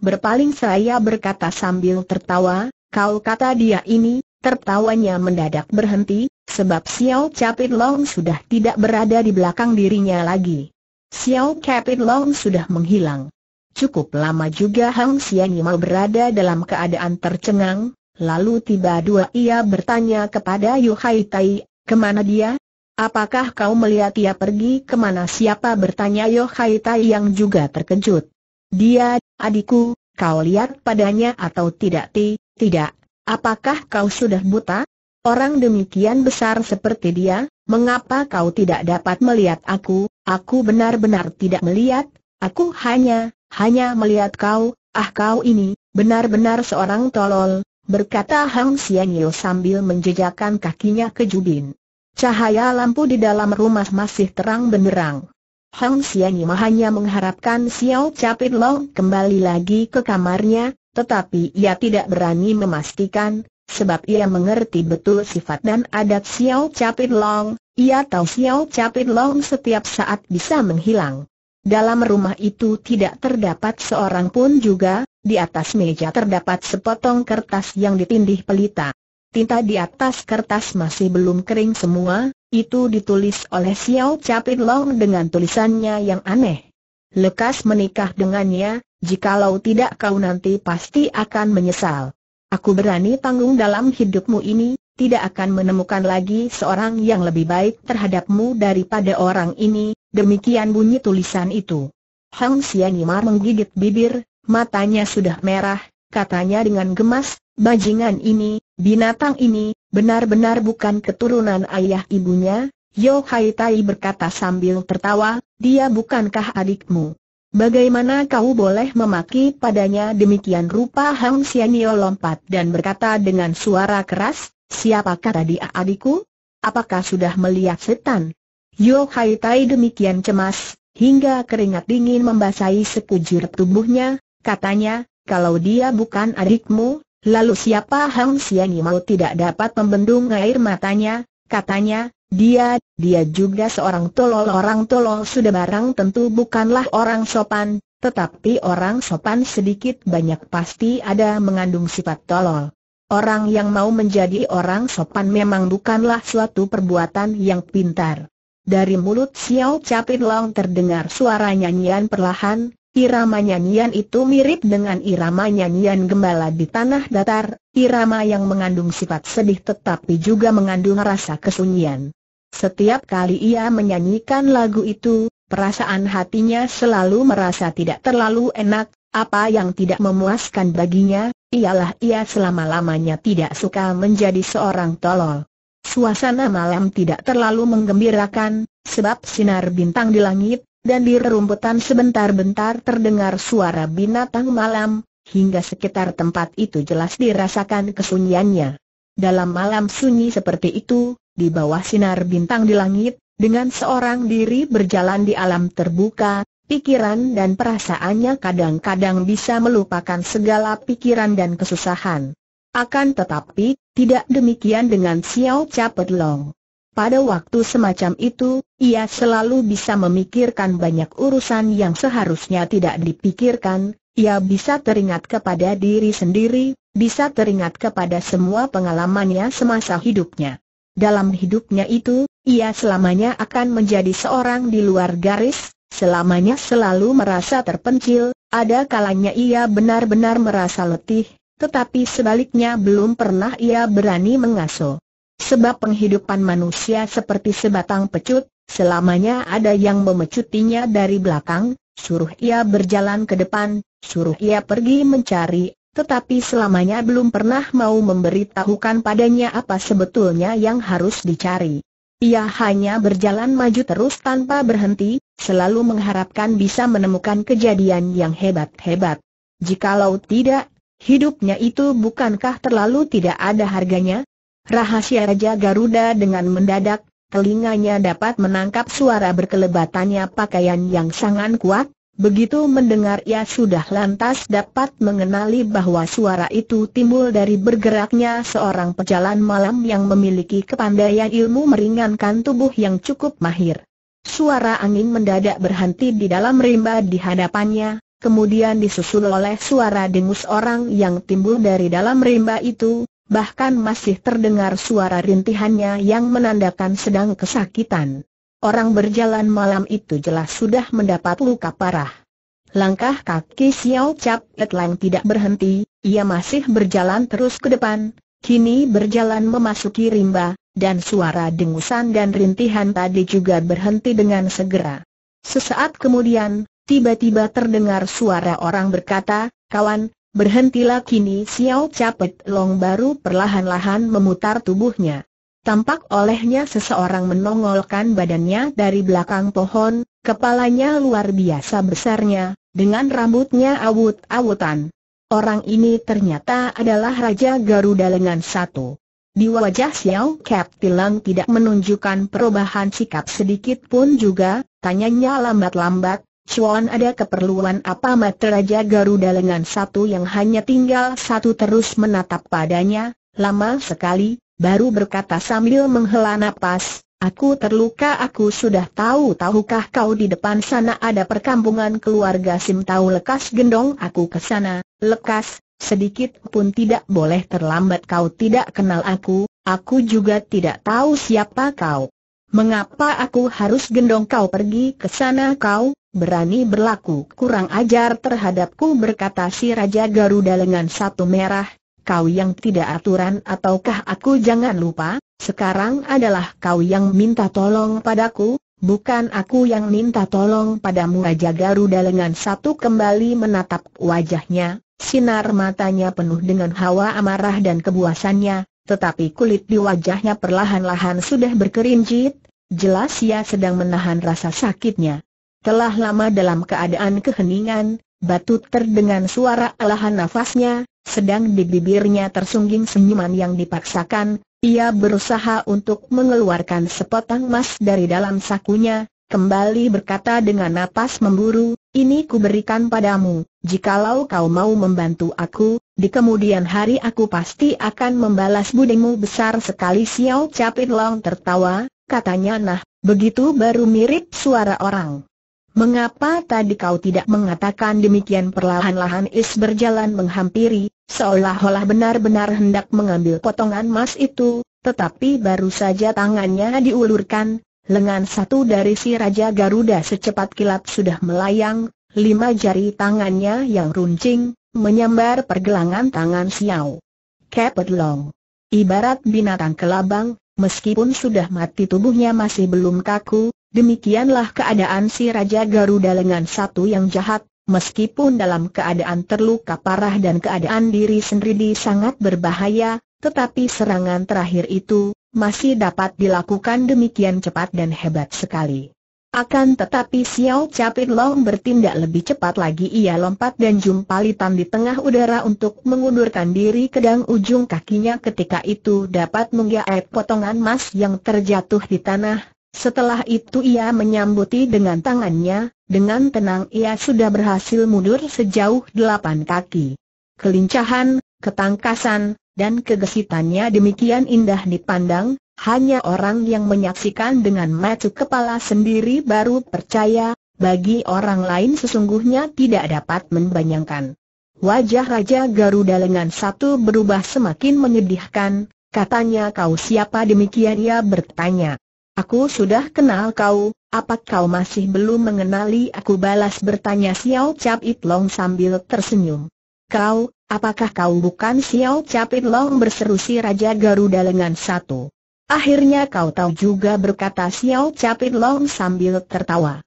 berpaling seraya berkata sambil tertawa, kau kata dia ini, Tertawanya mendadak berhenti, sebab Xiao Capit Long sudah tidak berada di belakang dirinya lagi. Xiao Capit Long sudah menghilang. Cukup lama juga Hang Xian berada dalam keadaan tercengang, lalu tiba dua ia bertanya kepada Yu Hai Tai, kemana dia? Apakah kau melihat ia pergi kemana siapa bertanya Yu Hai Tai yang juga terkejut. Dia, adikku, kau lihat padanya atau tidak ti, tidak, Apakah kau sudah buta? Orang demikian besar seperti dia, mengapa kau tidak dapat melihat aku? Aku benar-benar tidak melihat, aku hanya, hanya melihat kau, ah kau ini, benar-benar seorang tolol, berkata Hang Xianyu sambil menjejakkan kakinya ke Jubin. Cahaya lampu di dalam rumah masih terang benderang. Hang Xianyu hanya mengharapkan Xiao Capit Long kembali lagi ke kamarnya, tetapi ia tidak berani memastikan, sebab ia mengerti betul sifat dan adat Xiao Capit Long, ia tahu Xiao Capit Long setiap saat bisa menghilang. Dalam rumah itu tidak terdapat seorang pun juga, di atas meja terdapat sepotong kertas yang ditindih pelita. Tinta di atas kertas masih belum kering semua, itu ditulis oleh Xiao Capit Long dengan tulisannya yang aneh. Lekas menikah dengannya, Jikalau tidak kau nanti pasti akan menyesal. Aku berani tanggung dalam hidupmu ini, tidak akan menemukan lagi seorang yang lebih baik terhadapmu daripada orang ini, demikian bunyi tulisan itu. Hang Xianimar menggigit bibir, matanya sudah merah, katanya dengan gemas, bajingan ini, binatang ini, benar-benar bukan keturunan ayah ibunya, Yo Hai Tai berkata sambil tertawa, dia bukankah adikmu? Bagaimana kau boleh memaki padanya demikian rupa Hang Sianio lompat dan berkata dengan suara keras, siapa kata dia adikku? Apakah sudah melihat setan? Yo Hai Tai demikian cemas, hingga keringat dingin membasahi sekujur tubuhnya, katanya, kalau dia bukan adikmu, lalu siapa Hang Sianio tidak dapat membendung air matanya, katanya, dia, dia juga seorang tolol Orang tolol sudah barang tentu bukanlah orang sopan Tetapi orang sopan sedikit banyak pasti ada mengandung sifat tolol Orang yang mau menjadi orang sopan memang bukanlah suatu perbuatan yang pintar Dari mulut Xiao Capit Long terdengar suara nyanyian perlahan Irama nyanyian itu mirip dengan irama nyanyian gembala di tanah datar, irama yang mengandung sifat sedih tetapi juga mengandung rasa kesunyian. Setiap kali ia menyanyikan lagu itu, perasaan hatinya selalu merasa tidak terlalu enak, apa yang tidak memuaskan baginya, ialah ia selama-lamanya tidak suka menjadi seorang tolol. Suasana malam tidak terlalu menggembirakan, sebab sinar bintang di langit, dan di rerumputan sebentar-bentar terdengar suara binatang malam, hingga sekitar tempat itu jelas dirasakan kesunyiannya. Dalam malam sunyi seperti itu, di bawah sinar bintang di langit, dengan seorang diri berjalan di alam terbuka, pikiran dan perasaannya kadang-kadang bisa melupakan segala pikiran dan kesusahan. Akan tetapi, tidak demikian dengan Xiao Capet Long. Pada waktu semacam itu, ia selalu bisa memikirkan banyak urusan yang seharusnya tidak dipikirkan, ia bisa teringat kepada diri sendiri, bisa teringat kepada semua pengalamannya semasa hidupnya. Dalam hidupnya itu, ia selamanya akan menjadi seorang di luar garis, selamanya selalu merasa terpencil, ada kalanya ia benar-benar merasa letih, tetapi sebaliknya belum pernah ia berani mengaso. Sebab penghidupan manusia seperti sebatang pecut, selamanya ada yang memecutinya dari belakang, suruh ia berjalan ke depan, suruh ia pergi mencari, tetapi selamanya belum pernah mau memberitahukan padanya apa sebetulnya yang harus dicari. Ia hanya berjalan maju terus tanpa berhenti, selalu mengharapkan bisa menemukan kejadian yang hebat-hebat. Jikalau tidak, hidupnya itu bukankah terlalu tidak ada harganya? Rahasia Raja Garuda dengan mendadak, telinganya dapat menangkap suara berkelebatannya pakaian yang sangat kuat, Begitu mendengar ia sudah lantas dapat mengenali bahwa suara itu timbul dari bergeraknya seorang pejalan malam yang memiliki kepandaian ilmu meringankan tubuh yang cukup mahir. Suara angin mendadak berhenti di dalam rimba di hadapannya, kemudian disusul oleh suara dengus orang yang timbul dari dalam rimba itu, bahkan masih terdengar suara rintihannya yang menandakan sedang kesakitan. Orang berjalan malam itu jelas sudah mendapat luka parah. Langkah kaki Xiao Chap Etlang tidak berhenti, ia masih berjalan terus ke depan, kini berjalan memasuki rimba, dan suara dengusan dan rintihan tadi juga berhenti dengan segera. Sesaat kemudian, tiba-tiba terdengar suara orang berkata, kawan, berhentilah kini Xiao Chap Long baru perlahan-lahan memutar tubuhnya. Tampak olehnya seseorang menongolkan badannya dari belakang pohon, kepalanya luar biasa besarnya, dengan rambutnya awut-awutan. Orang ini ternyata adalah Raja Garuda lengan satu. Di wajah Xiao Cap Tilang tidak menunjukkan perubahan sikap sedikit pun juga, tanyanya lambat-lambat, Chuan ada keperluan apa mata Raja Garuda lengan satu yang hanya tinggal satu terus menatap padanya, lama sekali, baru berkata sambil menghela napas, Aku terluka aku sudah tahu tahukah kau di depan sana ada perkampungan keluarga Sim tahu lekas gendong aku ke sana, lekas, sedikit pun tidak boleh terlambat kau tidak kenal aku, aku juga tidak tahu siapa kau. Mengapa aku harus gendong kau pergi ke sana kau, berani berlaku kurang ajar terhadapku berkata si Raja Garuda lengan satu merah, kau yang tidak aturan ataukah aku jangan lupa, sekarang adalah kau yang minta tolong padaku, bukan aku yang minta tolong padamu Raja Garuda lengan satu kembali menatap wajahnya, sinar matanya penuh dengan hawa amarah dan kebuasannya, tetapi kulit di wajahnya perlahan-lahan sudah berkerincit, jelas ia sedang menahan rasa sakitnya. Telah lama dalam keadaan keheningan, batu terdengar suara alahan nafasnya, sedang di bibirnya tersungging senyuman yang dipaksakan, ia berusaha untuk mengeluarkan sepotong emas dari dalam sakunya, kembali berkata dengan napas memburu, ini kuberikan padamu, jikalau kau mau membantu aku, di kemudian hari aku pasti akan membalas budimu besar sekali Xiao Capit Long tertawa, katanya nah, begitu baru mirip suara orang. Mengapa tadi kau tidak mengatakan demikian perlahan-lahan Is berjalan menghampiri, seolah-olah benar-benar hendak mengambil potongan emas itu, tetapi baru saja tangannya diulurkan, lengan satu dari si Raja Garuda secepat kilat sudah melayang, lima jari tangannya yang runcing, menyambar pergelangan tangan Xiao. Kepet Long. Ibarat binatang kelabang, meskipun sudah mati tubuhnya masih belum kaku, Demikianlah keadaan si Raja Garuda lengan satu yang jahat, meskipun dalam keadaan terluka parah dan keadaan diri sendiri sangat berbahaya, tetapi serangan terakhir itu, masih dapat dilakukan demikian cepat dan hebat sekali. Akan tetapi Xiao Capit Long bertindak lebih cepat lagi ia lompat dan jumpalitan di tengah udara untuk mengundurkan diri ke dang ujung kakinya ketika itu dapat menggaet potongan emas yang terjatuh di tanah, setelah itu ia menyambuti dengan tangannya, dengan tenang ia sudah berhasil mundur sejauh delapan kaki. Kelincahan, ketangkasan, dan kegesitannya demikian indah dipandang, hanya orang yang menyaksikan dengan mata kepala sendiri baru percaya, bagi orang lain sesungguhnya tidak dapat membayangkan. Wajah Raja Garuda lengan satu berubah semakin menyedihkan, katanya kau siapa demikian ia bertanya. Aku sudah kenal kau, apa kau masih belum mengenali aku balas bertanya Xiao Cap Long sambil tersenyum. Kau, apakah kau bukan Xiao Cap Long berseru si Raja Garuda lengan satu. Akhirnya kau tahu juga berkata Xiao Cap Long sambil tertawa.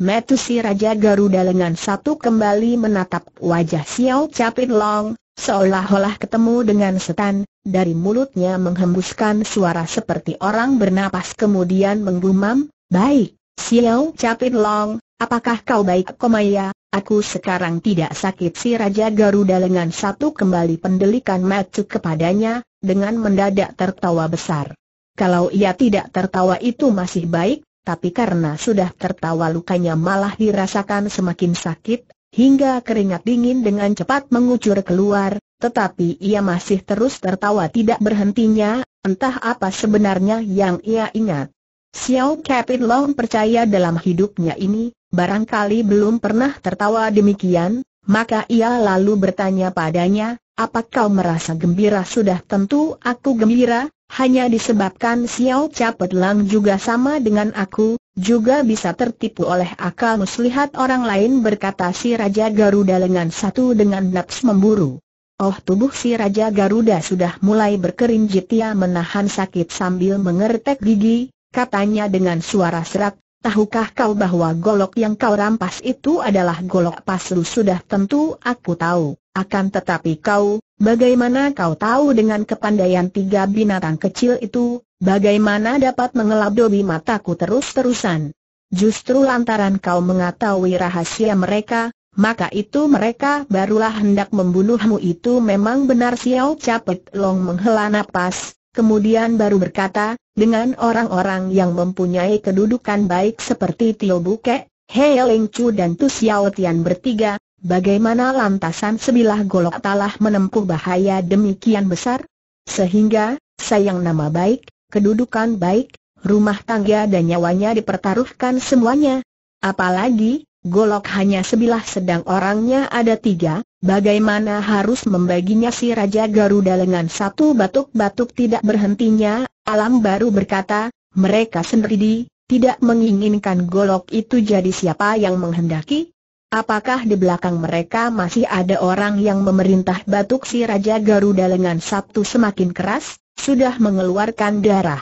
Metu si Raja Garuda lengan satu kembali menatap wajah Xiao Capit Long, Seolah-olah ketemu dengan setan, dari mulutnya menghembuskan suara seperti orang bernapas kemudian menggumam, Baik, Xiao Capit Long, apakah kau baik Komaya? Aku sekarang tidak sakit si Raja Garuda lengan satu kembali pendelikan matuk kepadanya, dengan mendadak tertawa besar. Kalau ia tidak tertawa itu masih baik, tapi karena sudah tertawa lukanya malah dirasakan semakin sakit, hingga keringat dingin dengan cepat mengucur keluar, tetapi ia masih terus tertawa tidak berhentinya, entah apa sebenarnya yang ia ingat. Xiao Capit Long percaya dalam hidupnya ini, barangkali belum pernah tertawa demikian, maka ia lalu bertanya padanya, apa kau merasa gembira? Sudah tentu aku gembira, hanya disebabkan Xiao Capet Lang juga sama dengan aku, juga bisa tertipu oleh akal muslihat orang lain berkata si Raja Garuda lengan satu dengan naps memburu. Oh tubuh si Raja Garuda sudah mulai berkeringjit ia menahan sakit sambil mengertek gigi, katanya dengan suara serak, tahukah kau bahwa golok yang kau rampas itu adalah golok paslu sudah tentu aku tahu, akan tetapi kau, Bagaimana kau tahu dengan kepandaian tiga binatang kecil itu, bagaimana dapat mengeladobi mataku terus-terusan? Justru lantaran kau mengetahui rahasia mereka, maka itu mereka barulah hendak membunuhmu itu memang benar Xiao Capet Long menghela nafas, kemudian baru berkata, dengan orang-orang yang mempunyai kedudukan baik seperti Tio Buke, Hei Ling Chu dan Tu Xiao Tian bertiga, Bagaimana lantasan sebilah golok telah menempuh bahaya demikian besar? Sehingga, sayang nama baik, kedudukan baik, rumah tangga dan nyawanya dipertaruhkan semuanya. Apalagi, golok hanya sebilah sedang orangnya ada tiga, bagaimana harus membaginya si Raja Garuda dengan satu batuk-batuk tidak berhentinya, alam baru berkata, mereka sendiri tidak menginginkan golok itu jadi siapa yang menghendaki? Apakah di belakang mereka masih ada orang yang memerintah batuk si Raja Garuda lengan Sabtu semakin keras, sudah mengeluarkan darah.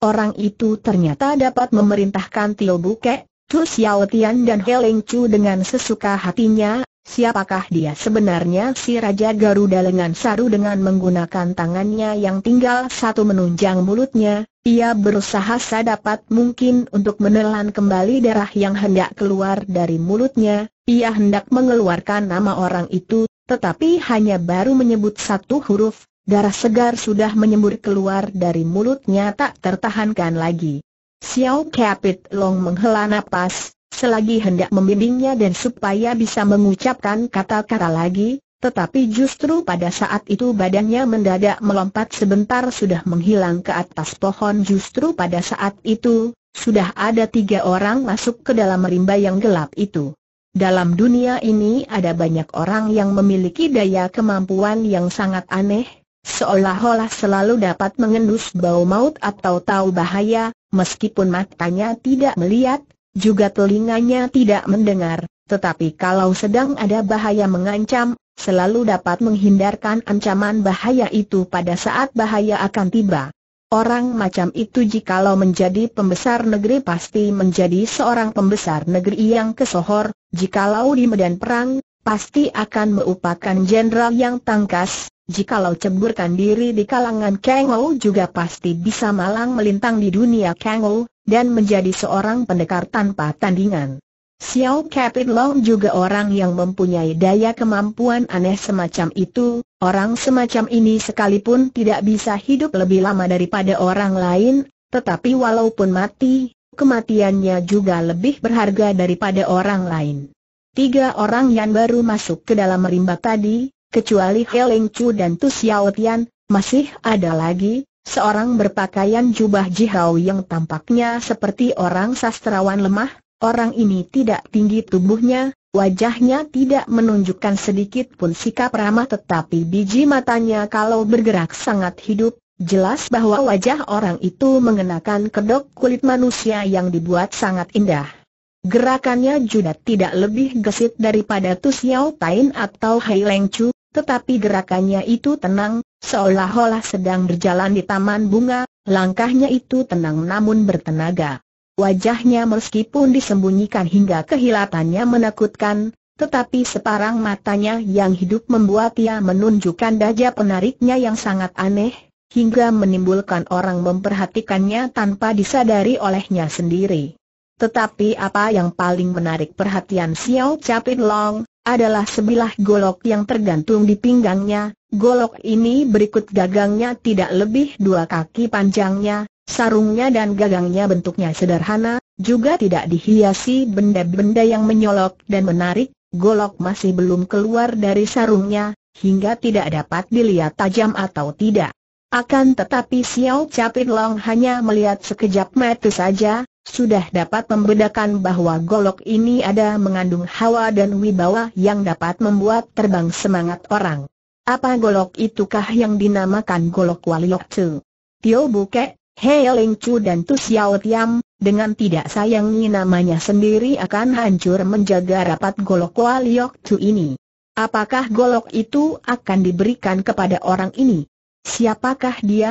Orang itu ternyata dapat memerintahkan Tio Buke, Tu Xiao Tian dan He Ling Chu dengan sesuka hatinya, siapakah dia sebenarnya si Raja Garuda lengan saru dengan menggunakan tangannya yang tinggal satu menunjang mulutnya, ia berusaha sedapat mungkin untuk menelan kembali darah yang hendak keluar dari mulutnya, ia hendak mengeluarkan nama orang itu, tetapi hanya baru menyebut satu huruf, darah segar sudah menyembur keluar dari mulutnya tak tertahankan lagi. Xiao Capit Long menghela nafas, selagi hendak membimbingnya dan supaya bisa mengucapkan kata-kata lagi, tetapi justru pada saat itu badannya mendadak melompat sebentar sudah menghilang ke atas pohon justru pada saat itu, sudah ada tiga orang masuk ke dalam rimba yang gelap itu. Dalam dunia ini ada banyak orang yang memiliki daya kemampuan yang sangat aneh, seolah-olah selalu dapat mengendus bau maut atau tahu bahaya, meskipun matanya tidak melihat, juga telinganya tidak mendengar, tetapi kalau sedang ada bahaya mengancam, selalu dapat menghindarkan ancaman bahaya itu pada saat bahaya akan tiba. Orang macam itu jikalau menjadi pembesar negeri pasti menjadi seorang pembesar negeri yang kesohor, jikalau di medan perang, pasti akan merupakan jenderal yang tangkas, jikalau ceburkan diri di kalangan Kengo juga pasti bisa malang melintang di dunia Kengo, dan menjadi seorang pendekar tanpa tandingan. Xiao Kapit Long juga orang yang mempunyai daya kemampuan aneh semacam itu, orang semacam ini sekalipun tidak bisa hidup lebih lama daripada orang lain, tetapi walaupun mati, kematiannya juga lebih berharga daripada orang lain. Tiga orang yang baru masuk ke dalam rimba tadi, kecuali He Leng Chu dan Tu Xiao Tian, masih ada lagi, seorang berpakaian jubah jihau yang tampaknya seperti orang sastrawan lemah, Orang ini tidak tinggi tubuhnya, wajahnya tidak menunjukkan sedikit pun sikap ramah tetapi biji matanya kalau bergerak sangat hidup, jelas bahwa wajah orang itu mengenakan kedok kulit manusia yang dibuat sangat indah. Gerakannya juga tidak lebih gesit daripada Tu Tain atau Hai Leng Chu, tetapi gerakannya itu tenang, seolah-olah sedang berjalan di taman bunga, langkahnya itu tenang namun bertenaga. Wajahnya meskipun disembunyikan hingga kehilatannya menakutkan, tetapi separang matanya yang hidup membuat ia menunjukkan daya penariknya yang sangat aneh, hingga menimbulkan orang memperhatikannya tanpa disadari olehnya sendiri. Tetapi apa yang paling menarik perhatian Xiao Chapin Long, adalah sebilah golok yang tergantung di pinggangnya, golok ini berikut gagangnya tidak lebih dua kaki panjangnya, Sarungnya dan gagangnya bentuknya sederhana, juga tidak dihiasi benda-benda yang menyolok dan menarik, golok masih belum keluar dari sarungnya, hingga tidak dapat dilihat tajam atau tidak. Akan tetapi Xiao Capit Long hanya melihat sekejap mata saja, sudah dapat membedakan bahwa golok ini ada mengandung hawa dan wibawa yang dapat membuat terbang semangat orang. Apa golok itukah yang dinamakan golok Waliok Tio Buke Hei Ling Chu dan Tu Xiao Tiam, dengan tidak sayangi namanya sendiri akan hancur menjaga rapat golok waliok Liok Chu ini. Apakah golok itu akan diberikan kepada orang ini? Siapakah dia?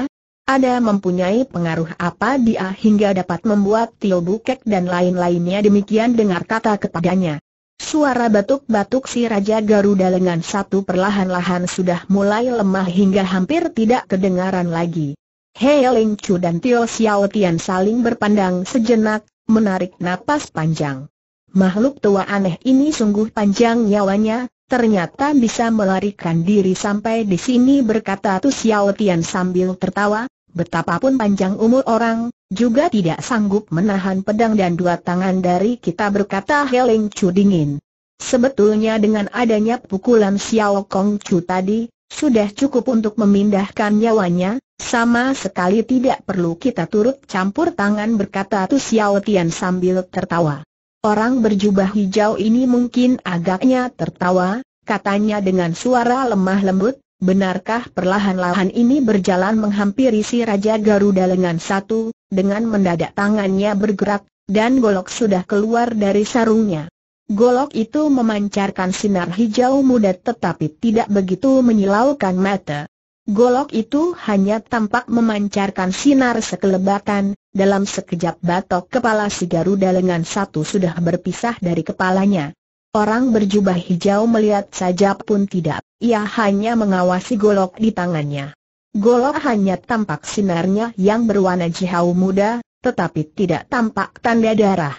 Ada mempunyai pengaruh apa dia hingga dapat membuat Tio Bukek dan lain-lainnya demikian dengar kata kepadanya. Suara batuk-batuk si Raja Garuda lengan satu perlahan-lahan sudah mulai lemah hingga hampir tidak kedengaran lagi. Hei Ling Chu dan Tio Xiao Tian saling berpandang sejenak, menarik napas panjang. Makhluk tua aneh ini sungguh panjang nyawanya, ternyata bisa melarikan diri sampai di sini berkata Tu Xiao Tian sambil tertawa, betapapun panjang umur orang, juga tidak sanggup menahan pedang dan dua tangan dari kita berkata Hei Ling Chu dingin. Sebetulnya dengan adanya pukulan Xiao Kong Chu tadi, sudah cukup untuk memindahkan nyawanya, sama sekali tidak perlu kita turut campur tangan berkata Tu Xiao Tian sambil tertawa. Orang berjubah hijau ini mungkin agaknya tertawa, katanya dengan suara lemah lembut, benarkah perlahan-lahan ini berjalan menghampiri si Raja Garuda lengan satu, dengan mendadak tangannya bergerak, dan golok sudah keluar dari sarungnya. Golok itu memancarkan sinar hijau muda tetapi tidak begitu menyilaukan mata. Golok itu hanya tampak memancarkan sinar sekelebatan, dalam sekejap batok kepala si Garuda lengan satu sudah berpisah dari kepalanya. Orang berjubah hijau melihat saja pun tidak, ia hanya mengawasi golok di tangannya. Golok hanya tampak sinarnya yang berwarna jihau muda, tetapi tidak tampak tanda darah.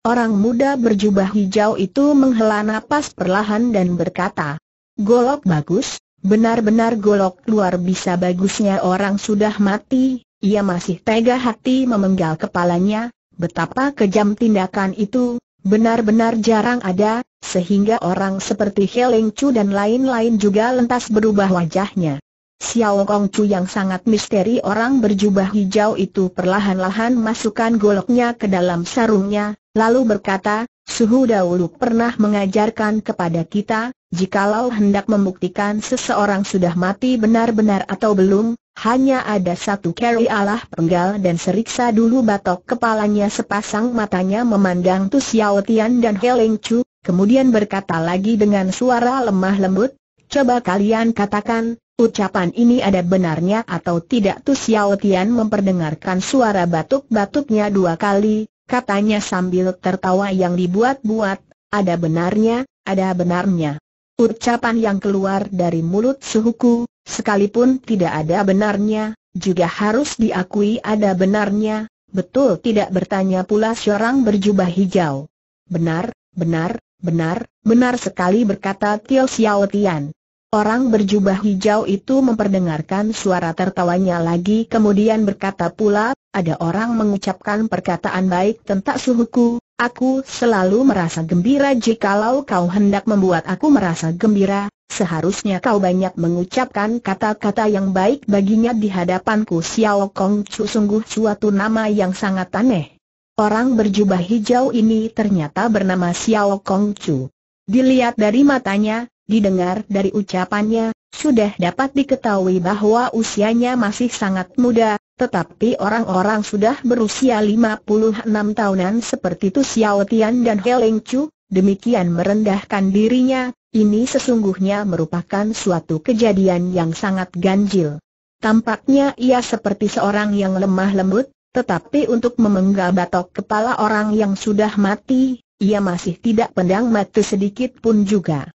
Orang muda berjubah hijau itu menghela nafas perlahan dan berkata, Golok bagus, benar-benar golok luar bisa bagusnya orang sudah mati, ia masih tega hati memenggal kepalanya, betapa kejam tindakan itu, benar-benar jarang ada, sehingga orang seperti Heleng Chu dan lain-lain juga lentas berubah wajahnya. Xiao Kong Chu yang sangat misteri orang berjubah hijau itu perlahan-lahan masukkan goloknya ke dalam sarungnya, lalu berkata, Suhu dahulu pernah mengajarkan kepada kita, jikalau hendak membuktikan seseorang sudah mati benar-benar atau belum, hanya ada satu keri Allah penggal dan seriksa dulu batok kepalanya sepasang matanya memandang Tu Xiao Tian dan He Ling Chu, kemudian berkata lagi dengan suara lemah lembut, Coba kalian katakan, ucapan ini ada benarnya atau tidak Tu Xiao Tian memperdengarkan suara batuk-batuknya dua kali, katanya sambil tertawa yang dibuat-buat, ada benarnya, ada benarnya. Ucapan yang keluar dari mulut suhuku, sekalipun tidak ada benarnya, juga harus diakui ada benarnya, betul tidak bertanya pula seorang berjubah hijau. Benar, benar, benar, benar sekali berkata Tio Xiao Tian. Orang berjubah hijau itu memperdengarkan suara tertawanya lagi kemudian berkata pula, ada orang mengucapkan perkataan baik tentang suhuku, aku selalu merasa gembira jikalau kau hendak membuat aku merasa gembira, seharusnya kau banyak mengucapkan kata-kata yang baik baginya di hadapanku Xiao Kong Chu sungguh suatu nama yang sangat aneh. Orang berjubah hijau ini ternyata bernama Xiao Kong Chu. Dilihat dari matanya, Didengar dari ucapannya, sudah dapat diketahui bahwa usianya masih sangat muda, tetapi orang-orang sudah berusia 56 tahunan seperti itu Xiao Tian dan He Leng Chu, demikian merendahkan dirinya, ini sesungguhnya merupakan suatu kejadian yang sangat ganjil. Tampaknya ia seperti seorang yang lemah lembut, tetapi untuk memenggal batok kepala orang yang sudah mati, ia masih tidak pendang mati sedikit pun juga.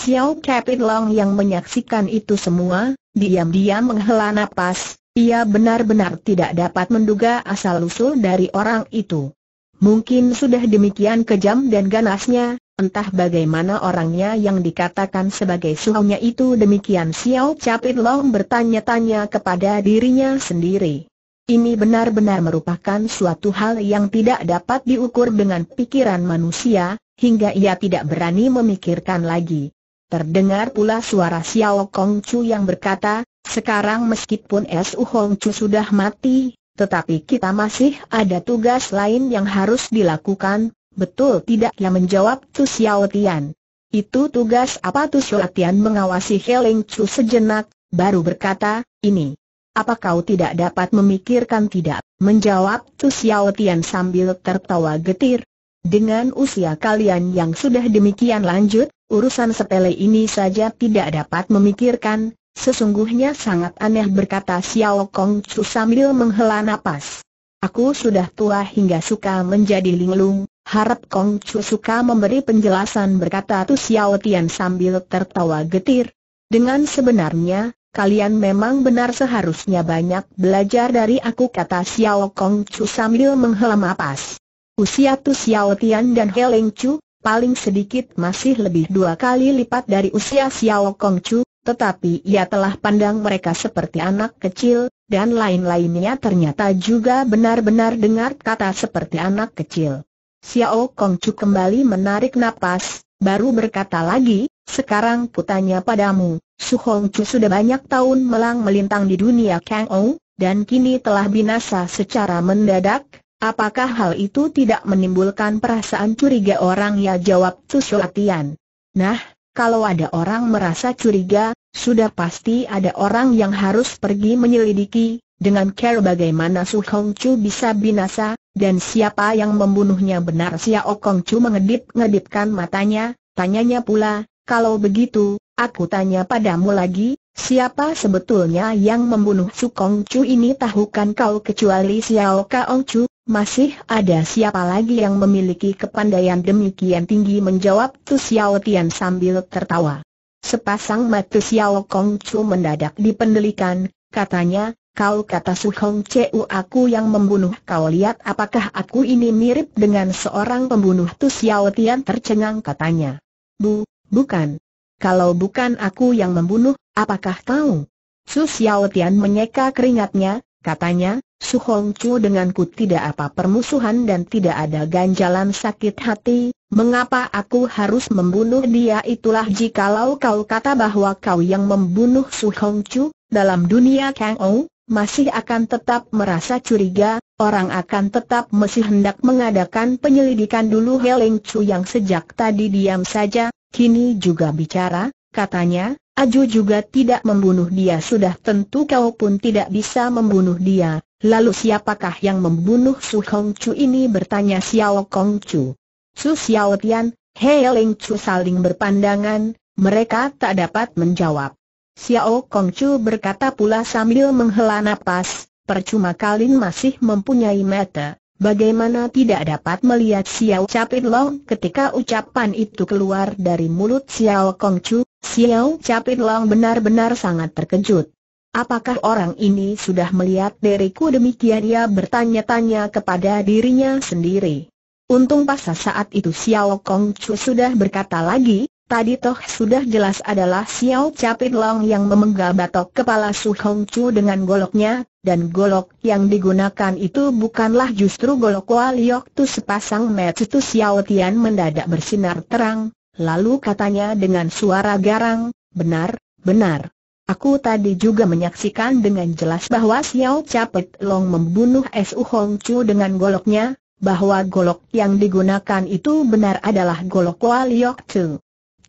Xiao Kapit Long yang menyaksikan itu semua, diam-diam menghela nafas. ia benar-benar tidak dapat menduga asal-usul dari orang itu. Mungkin sudah demikian kejam dan ganasnya, entah bagaimana orangnya yang dikatakan sebagai suhunya itu demikian Xiao Capit Long bertanya-tanya kepada dirinya sendiri. Ini benar-benar merupakan suatu hal yang tidak dapat diukur dengan pikiran manusia, hingga ia tidak berani memikirkan lagi. Terdengar pula suara Xiao Kong Chu yang berkata, sekarang meskipun Su Hong Chu sudah mati, tetapi kita masih ada tugas lain yang harus dilakukan, betul tidak? Yang menjawab Tu Xiao Tian. Itu tugas apa Tu Xiao Tian mengawasi Heling Chu sejenak, baru berkata, ini. Apa kau tidak dapat memikirkan tidak? Menjawab Tu Xiao Tian sambil tertawa getir. Dengan usia kalian yang sudah demikian lanjut, urusan sepele ini saja tidak dapat memikirkan, sesungguhnya sangat aneh berkata Xiao Kong Chu sambil menghela nafas. Aku sudah tua hingga suka menjadi linglung, harap Kong Chu suka memberi penjelasan berkata Tu Xiao Tian sambil tertawa getir. Dengan sebenarnya, Kalian memang benar seharusnya banyak belajar dari aku kata Xiao Kong Chu sambil menghela nafas. Usia Tu Xiao Tian dan Heleng Chu, paling sedikit masih lebih dua kali lipat dari usia Xiao Kong Chu, tetapi ia telah pandang mereka seperti anak kecil, dan lain-lainnya ternyata juga benar-benar dengar kata seperti anak kecil. Xiao Kong Chu kembali menarik napas, baru berkata lagi, sekarang putanya padamu, Su Hong Chu sudah banyak tahun melang melintang di dunia Kang Ou, dan kini telah binasa secara mendadak, Apakah hal itu tidak menimbulkan perasaan curiga orang ya jawab Susuatian? Nah, kalau ada orang merasa curiga, sudah pasti ada orang yang harus pergi menyelidiki, dengan care bagaimana Su Hong Chu bisa binasa, dan siapa yang membunuhnya benar Xiao Kong Chu mengedip-ngedipkan matanya, tanyanya pula, kalau begitu, aku tanya padamu lagi, Siapa sebetulnya yang membunuh Su Kong Chu ini tahukan kau kecuali Xiao Kong Chu? Masih ada siapa lagi yang memiliki kepandaian demikian tinggi menjawab Tu Xiao Tian sambil tertawa. Sepasang mata Xiao Kong Chu mendadak dipendelikan, katanya, kau kata Su Hong aku yang membunuh kau lihat apakah aku ini mirip dengan seorang pembunuh Tu Xiao Tian tercengang katanya. Bu, bukan. Kalau bukan aku yang membunuh, apakah kau? Su Xiao Tian menyeka keringatnya, Katanya, Su Hong Chu denganku tidak apa permusuhan dan tidak ada ganjalan sakit hati, mengapa aku harus membunuh dia itulah jikalau kau kata bahwa kau yang membunuh Su Hong Chu, dalam dunia Kang Ou, masih akan tetap merasa curiga, orang akan tetap masih hendak mengadakan penyelidikan dulu Heling Chu yang sejak tadi diam saja, kini juga bicara, katanya, Aju juga tidak membunuh dia sudah tentu kau pun tidak bisa membunuh dia, lalu siapakah yang membunuh Su Hong Chu ini bertanya Xiao Kong Chu. Su Xiao Tian, He Ling Chu saling berpandangan, mereka tak dapat menjawab. Xiao Kong Chu berkata pula sambil menghela nafas. percuma kalian masih mempunyai mata, Bagaimana tidak dapat melihat Xiao Capit Long ketika ucapan itu keluar dari mulut Xiao Kong Chu, Xiao Capit Long benar-benar sangat terkejut. Apakah orang ini sudah melihat diriku demikian ia bertanya-tanya kepada dirinya sendiri. Untung pas saat itu Xiao Kong Chu sudah berkata lagi, tadi toh sudah jelas adalah Xiao Capit Long yang memenggal batok kepala Su Hong Chu dengan goloknya, dan golok yang digunakan itu bukanlah justru golok Waliok Tu sepasang mata itu Xiao Tian mendadak bersinar terang, Lalu katanya dengan suara garang, benar, benar. Aku tadi juga menyaksikan dengan jelas bahwa Xiao Capet Long membunuh Su Hong Chu dengan goloknya, bahwa golok yang digunakan itu benar adalah golok Waliok Chu.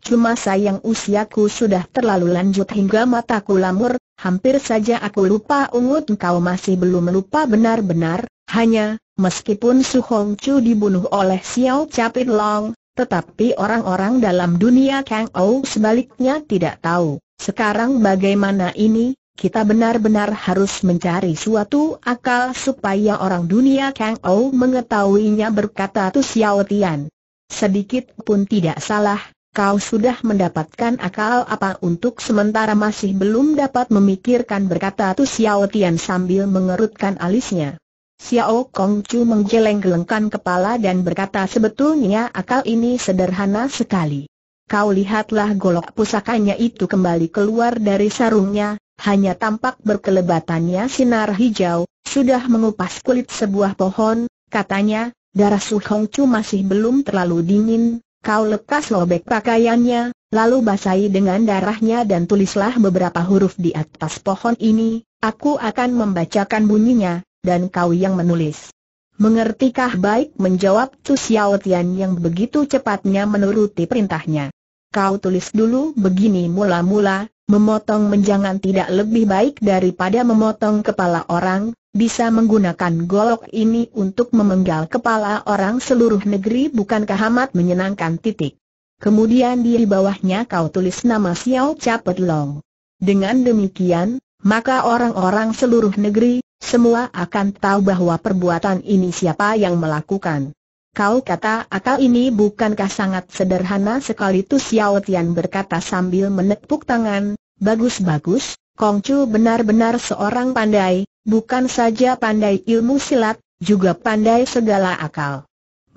Cuma sayang usiaku sudah terlalu lanjut hingga mataku lamur, hampir saja aku lupa ungut kau masih belum lupa benar-benar, hanya, meskipun Su Hong Chu dibunuh oleh Xiao Capit Long, tetapi orang-orang dalam dunia Kang Ou sebaliknya tidak tahu. Sekarang bagaimana ini, kita benar-benar harus mencari suatu akal supaya orang dunia Kang Ou mengetahuinya berkata Tu Xiao Tian. Sedikit pun tidak salah, kau sudah mendapatkan akal apa untuk sementara masih belum dapat memikirkan berkata Tu Xiao Tian sambil mengerutkan alisnya. Xiao Kong Chu menggeleng-gelengkan kepala dan berkata sebetulnya akal ini sederhana sekali. Kau lihatlah golok pusakanya itu kembali keluar dari sarungnya, hanya tampak berkelebatannya sinar hijau, sudah mengupas kulit sebuah pohon, katanya, darah Su Hong Chu masih belum terlalu dingin, kau lekas lobek pakaiannya, lalu basahi dengan darahnya dan tulislah beberapa huruf di atas pohon ini, aku akan membacakan bunyinya, dan kau yang menulis. Mengertikah baik menjawab Chu Xiao Tian yang begitu cepatnya menuruti perintahnya. Kau tulis dulu begini mula-mula, memotong menjangan tidak lebih baik daripada memotong kepala orang, bisa menggunakan golok ini untuk memenggal kepala orang seluruh negeri bukankah amat menyenangkan titik. Kemudian di bawahnya kau tulis nama Xiao Capet Long. Dengan demikian, maka orang-orang seluruh negeri, semua akan tahu bahwa perbuatan ini siapa yang melakukan. Kau kata akal ini bukankah sangat sederhana sekali Tu Xiao Tian berkata sambil menepuk tangan, bagus-bagus, Kongcu benar-benar seorang pandai, bukan saja pandai ilmu silat, juga pandai segala akal.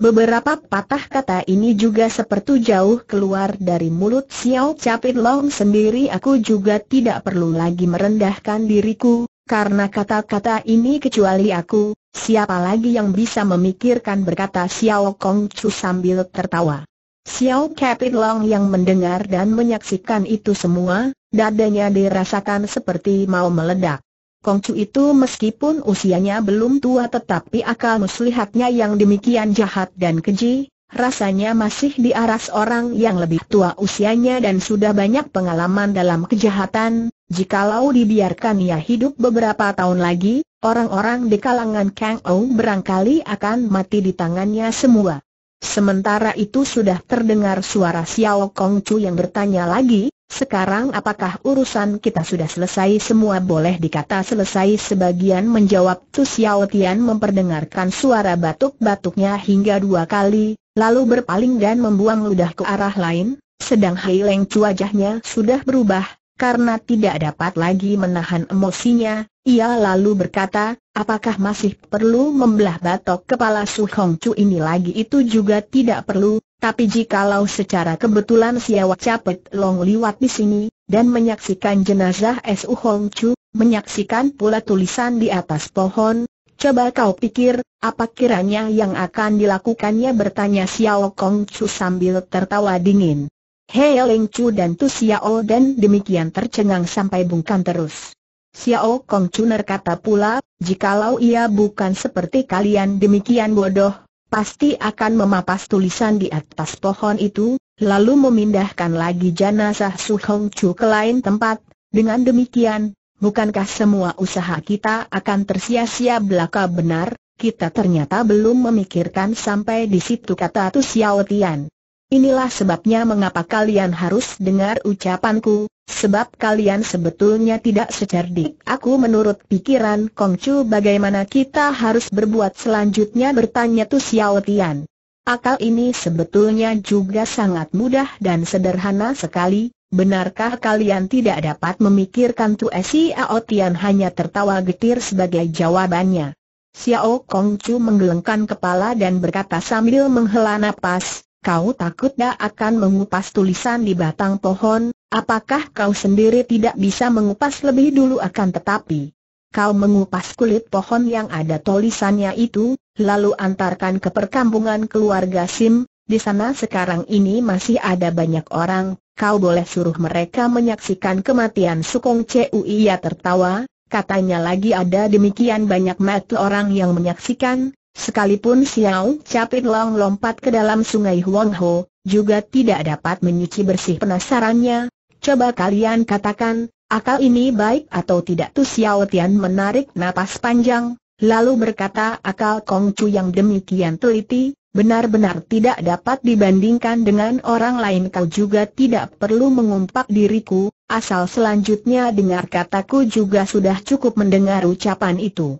Beberapa patah kata ini juga seperti jauh keluar dari mulut Xiao Capit Long sendiri aku juga tidak perlu lagi merendahkan diriku, karena kata-kata ini kecuali aku, siapa lagi yang bisa memikirkan berkata Xiao Kong Chu sambil tertawa. Xiao Capit Long yang mendengar dan menyaksikan itu semua, dadanya dirasakan seperti mau meledak. Kong Chu itu meskipun usianya belum tua tetapi akal muslihatnya yang demikian jahat dan keji, rasanya masih diaras orang yang lebih tua usianya dan sudah banyak pengalaman dalam kejahatan, jikalau dibiarkan ia hidup beberapa tahun lagi, orang-orang di kalangan Kang Ou berangkali akan mati di tangannya semua. Sementara itu sudah terdengar suara Xiao Kong Chu yang bertanya lagi, sekarang apakah urusan kita sudah selesai semua boleh dikata selesai sebagian menjawab Tu Xiao Tian memperdengarkan suara batuk-batuknya hingga dua kali, lalu berpaling dan membuang ludah ke arah lain, sedang Hai Leng Chu wajahnya sudah berubah, karena tidak dapat lagi menahan emosinya, ia lalu berkata, Apakah masih perlu membelah batok kepala Su Hong Chu ini lagi itu juga tidak perlu, tapi jikalau secara kebetulan Siawak Capet Long liwat di sini, dan menyaksikan jenazah Su Hong Chu, menyaksikan pula tulisan di atas pohon, coba kau pikir, apa kiranya yang akan dilakukannya bertanya Xiao Kong Chu sambil tertawa dingin. Hei Leng Chu dan Tu Xiao dan demikian tercengang sampai bungkam terus. Xiao Kong Chuner kata pula, jikalau ia bukan seperti kalian demikian bodoh, pasti akan memapas tulisan di atas pohon itu, lalu memindahkan lagi jenazah Su Hong Chu ke lain tempat. Dengan demikian, bukankah semua usaha kita akan tersia-sia belaka benar? Kita ternyata belum memikirkan sampai di situ kata Tu Xiao Tian. Inilah sebabnya mengapa kalian harus dengar ucapanku, sebab kalian sebetulnya tidak secerdik. Aku menurut pikiran Kong Chu bagaimana kita harus berbuat selanjutnya bertanya Tu Xiao Tian. Akal ini sebetulnya juga sangat mudah dan sederhana sekali, benarkah kalian tidak dapat memikirkan Tu Xiao Tian hanya tertawa getir sebagai jawabannya. Xiao Kong Chu menggelengkan kepala dan berkata sambil menghela napas, kau takut dah akan mengupas tulisan di batang pohon, apakah kau sendiri tidak bisa mengupas lebih dulu akan tetapi? Kau mengupas kulit pohon yang ada tulisannya itu, lalu antarkan ke perkampungan keluarga Sim, di sana sekarang ini masih ada banyak orang, kau boleh suruh mereka menyaksikan kematian Sukong Cui ia tertawa, katanya lagi ada demikian banyak mati orang yang menyaksikan, Sekalipun Xiao Capit Long lompat ke dalam sungai Huang Ho, juga tidak dapat menyuci bersih penasarannya. Coba kalian katakan, akal ini baik atau tidak tu Xiao Tian menarik napas panjang, lalu berkata akal Kong Chu yang demikian teliti, benar-benar tidak dapat dibandingkan dengan orang lain kau juga tidak perlu mengumpak diriku, asal selanjutnya dengar kataku juga sudah cukup mendengar ucapan itu.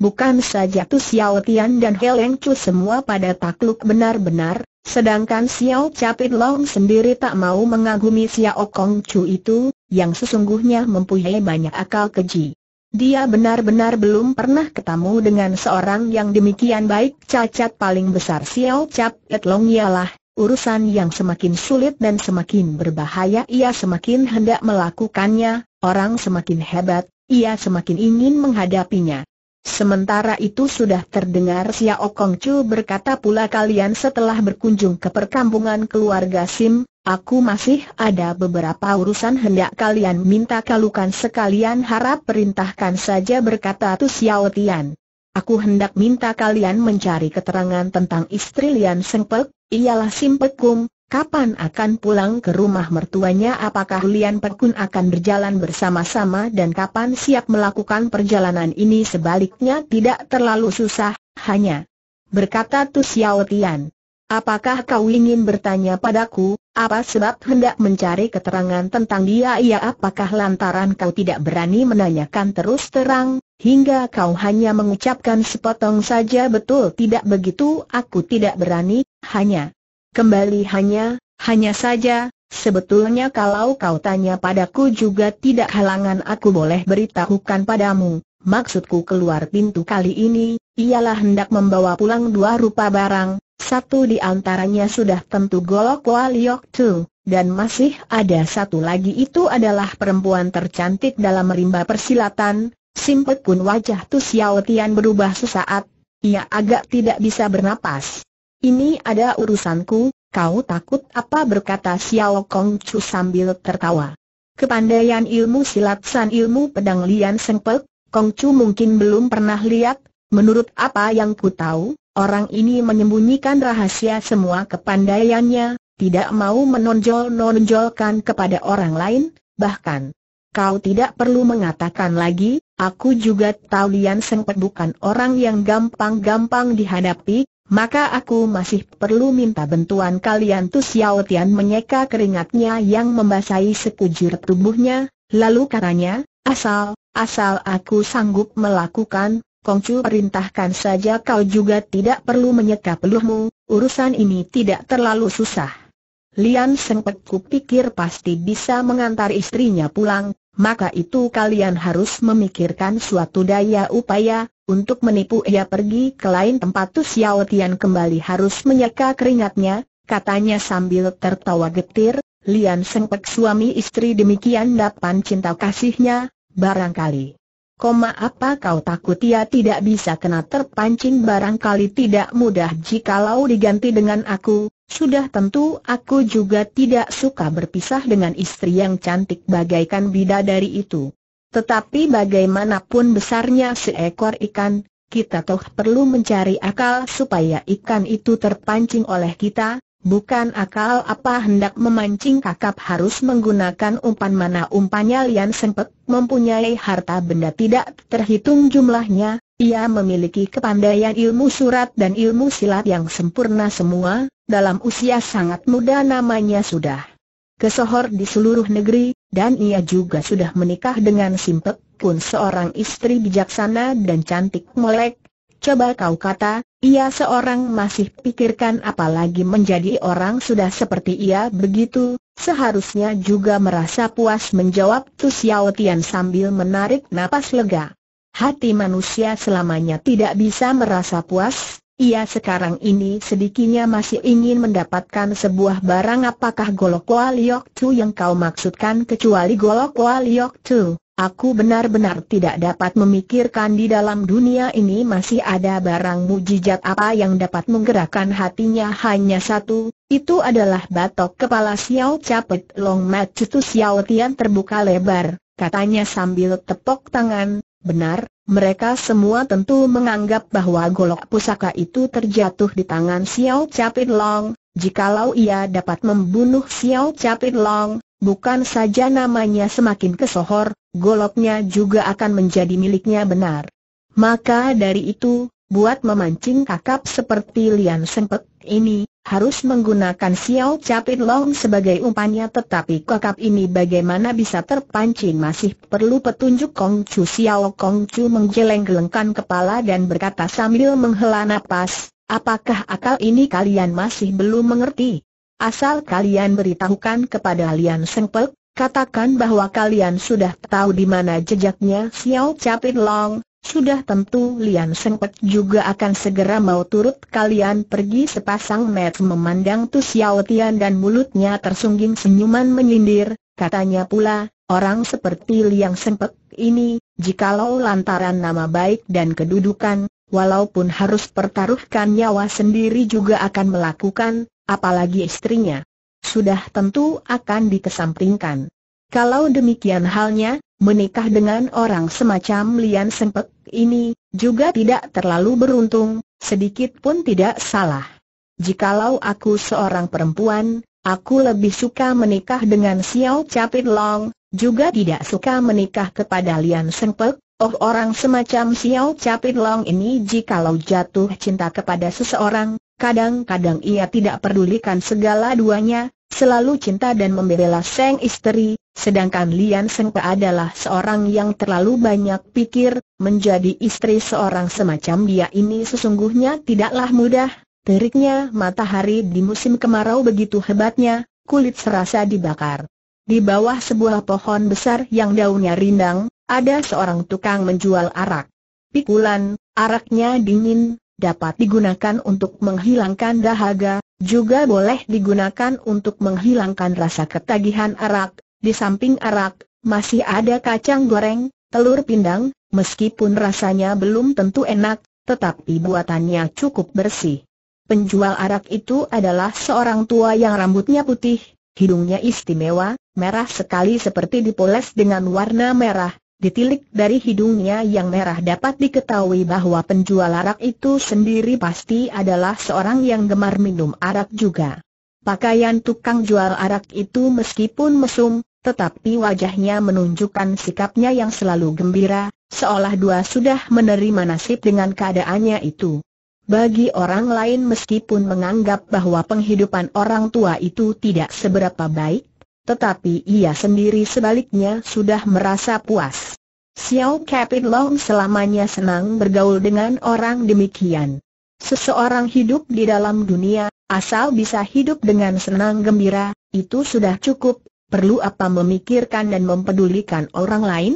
Bukan saja Tu Xiao Tian dan He Chu semua pada takluk benar-benar, sedangkan Xiao Capit Long sendiri tak mau mengagumi Xiao Kong Chu itu, yang sesungguhnya mempunyai banyak akal keji. Dia benar-benar belum pernah ketemu dengan seorang yang demikian baik cacat paling besar Xiao Capit Long ialah, urusan yang semakin sulit dan semakin berbahaya ia semakin hendak melakukannya, orang semakin hebat, ia semakin ingin menghadapinya. Sementara itu sudah terdengar Xiao Kong Chu berkata pula kalian setelah berkunjung ke perkampungan keluarga Sim, aku masih ada beberapa urusan hendak kalian minta kalukan sekalian harap perintahkan saja berkata Tu Xiao Tian. Aku hendak minta kalian mencari keterangan tentang istri Lian Sengpek, ialah Sim Pekum, Kapan akan pulang ke rumah mertuanya apakah Lian Perkun akan berjalan bersama-sama dan kapan siap melakukan perjalanan ini sebaliknya tidak terlalu susah, hanya berkata Tu Xiao Tian. Apakah kau ingin bertanya padaku, apa sebab hendak mencari keterangan tentang dia Ia apakah lantaran kau tidak berani menanyakan terus terang, hingga kau hanya mengucapkan sepotong saja betul tidak begitu aku tidak berani, hanya Kembali hanya, hanya saja, sebetulnya kalau kau tanya padaku juga tidak halangan aku boleh beritahukan padamu. Maksudku keluar pintu kali ini, ialah hendak membawa pulang dua rupa barang, satu di antaranya sudah tentu golok waliok tu, dan masih ada satu lagi itu adalah perempuan tercantik dalam rimba persilatan, simpet pun wajah Tu Xiao Tian berubah sesaat, ia agak tidak bisa bernapas. Ini ada urusanku, kau takut apa berkata Xiao Kong Chu sambil tertawa. Kepandaian ilmu silat san ilmu pedang Lian Sengpek, Kong Chu mungkin belum pernah lihat, menurut apa yang ku tahu, orang ini menyembunyikan rahasia semua kepandaiannya, tidak mau menonjol-nonjolkan kepada orang lain, bahkan kau tidak perlu mengatakan lagi, aku juga tahu Lian Sengpek bukan orang yang gampang-gampang dihadapi, maka aku masih perlu minta bantuan kalian Tu Xiao Tian menyeka keringatnya yang membasahi sekujur tubuhnya, lalu katanya, asal, asal aku sanggup melakukan, Kongcu perintahkan saja kau juga tidak perlu menyeka peluhmu, urusan ini tidak terlalu susah. Lian Seng kupikir pikir pasti bisa mengantar istrinya pulang, maka itu kalian harus memikirkan suatu daya upaya, untuk menipu ia pergi ke lain tempat Tu Xiao Tian kembali harus menyeka keringatnya, katanya sambil tertawa getir, Lian Sengpek suami istri demikian dapat cinta kasihnya, barangkali. Koma apa kau takut ia tidak bisa kena terpancing barangkali tidak mudah jikalau diganti dengan aku, sudah tentu aku juga tidak suka berpisah dengan istri yang cantik bagaikan bidadari itu. Tetapi bagaimanapun besarnya seekor ikan, kita toh perlu mencari akal supaya ikan itu terpancing oleh kita, bukan akal apa hendak memancing kakap harus menggunakan umpan mana umpannya Lian sempat mempunyai harta benda tidak terhitung jumlahnya, ia memiliki kepandaian ilmu surat dan ilmu silat yang sempurna semua, dalam usia sangat muda namanya sudah kesohor di seluruh negeri, dan ia juga sudah menikah dengan Simpek Kun seorang istri bijaksana dan cantik melek. Coba kau kata, ia seorang masih pikirkan apalagi menjadi orang sudah seperti ia begitu, seharusnya juga merasa puas menjawab Tu Xiao Tian sambil menarik napas lega. Hati manusia selamanya tidak bisa merasa puas, ia sekarang ini sedikitnya masih ingin mendapatkan sebuah barang apakah golok Waliok Tu yang kau maksudkan kecuali golok Waliok Tu. Aku benar-benar tidak dapat memikirkan di dalam dunia ini masih ada barang mujizat apa yang dapat menggerakkan hatinya hanya satu, itu adalah batok kepala Xiao Capet Long Mat Citu Xiao Tian terbuka lebar, katanya sambil tepok tangan, Benar, mereka semua tentu menganggap bahwa golok pusaka itu terjatuh di tangan Xiao Capit Long, jikalau ia dapat membunuh Xiao Capit Long, bukan saja namanya semakin kesohor, goloknya juga akan menjadi miliknya benar. Maka dari itu, buat memancing kakap seperti Lian Sempet ini, harus menggunakan Xiao Capit Long sebagai umpannya tetapi kakap ini bagaimana bisa terpancing masih perlu petunjuk Kong Chu Xiao Kong Chu menggeleng-gelengkan kepala dan berkata sambil menghela nafas, apakah akal ini kalian masih belum mengerti? Asal kalian beritahukan kepada Lian Seng katakan bahwa kalian sudah tahu di mana jejaknya Xiao Capit Long, sudah tentu Lian Sengpek juga akan segera mau turut kalian pergi sepasang met memandang Tu Xiao dan mulutnya tersungging senyuman menyindir, katanya pula, orang seperti Lian Sengpek ini, jikalau lantaran nama baik dan kedudukan, walaupun harus pertaruhkan nyawa sendiri juga akan melakukan, apalagi istrinya. Sudah tentu akan dikesampingkan. Kalau demikian halnya, Menikah dengan orang semacam Lian Sempek ini, juga tidak terlalu beruntung, sedikit pun tidak salah. Jikalau aku seorang perempuan, aku lebih suka menikah dengan Xiao Capit Long, juga tidak suka menikah kepada Lian Sempek, Oh orang semacam Xiao Capit Long ini jikalau jatuh cinta kepada seseorang, kadang-kadang ia tidak pedulikan segala duanya, selalu cinta dan membela sang istri, Sedangkan Lian Sengke adalah seorang yang terlalu banyak pikir, menjadi istri seorang semacam dia ini sesungguhnya tidaklah mudah. Teriknya matahari di musim kemarau begitu hebatnya, kulit serasa dibakar. Di bawah sebuah pohon besar yang daunnya rindang, ada seorang tukang menjual arak. Pikulan, araknya dingin, dapat digunakan untuk menghilangkan dahaga, juga boleh digunakan untuk menghilangkan rasa ketagihan arak, di samping arak, masih ada kacang goreng, telur pindang, meskipun rasanya belum tentu enak, tetapi buatannya cukup bersih. Penjual arak itu adalah seorang tua yang rambutnya putih, hidungnya istimewa, merah sekali seperti dipoles dengan warna merah, Ditilik dari hidungnya yang merah dapat diketahui bahwa penjual arak itu sendiri pasti adalah seorang yang gemar minum arak juga. Pakaian tukang jual arak itu meskipun mesum, tetapi wajahnya menunjukkan sikapnya yang selalu gembira, seolah dua sudah menerima nasib dengan keadaannya itu. Bagi orang lain meskipun menganggap bahwa penghidupan orang tua itu tidak seberapa baik, tetapi ia sendiri sebaliknya sudah merasa puas. Xiao Kapit Long selamanya senang bergaul dengan orang demikian. Seseorang hidup di dalam dunia, asal bisa hidup dengan senang gembira, itu sudah cukup perlu apa memikirkan dan mempedulikan orang lain?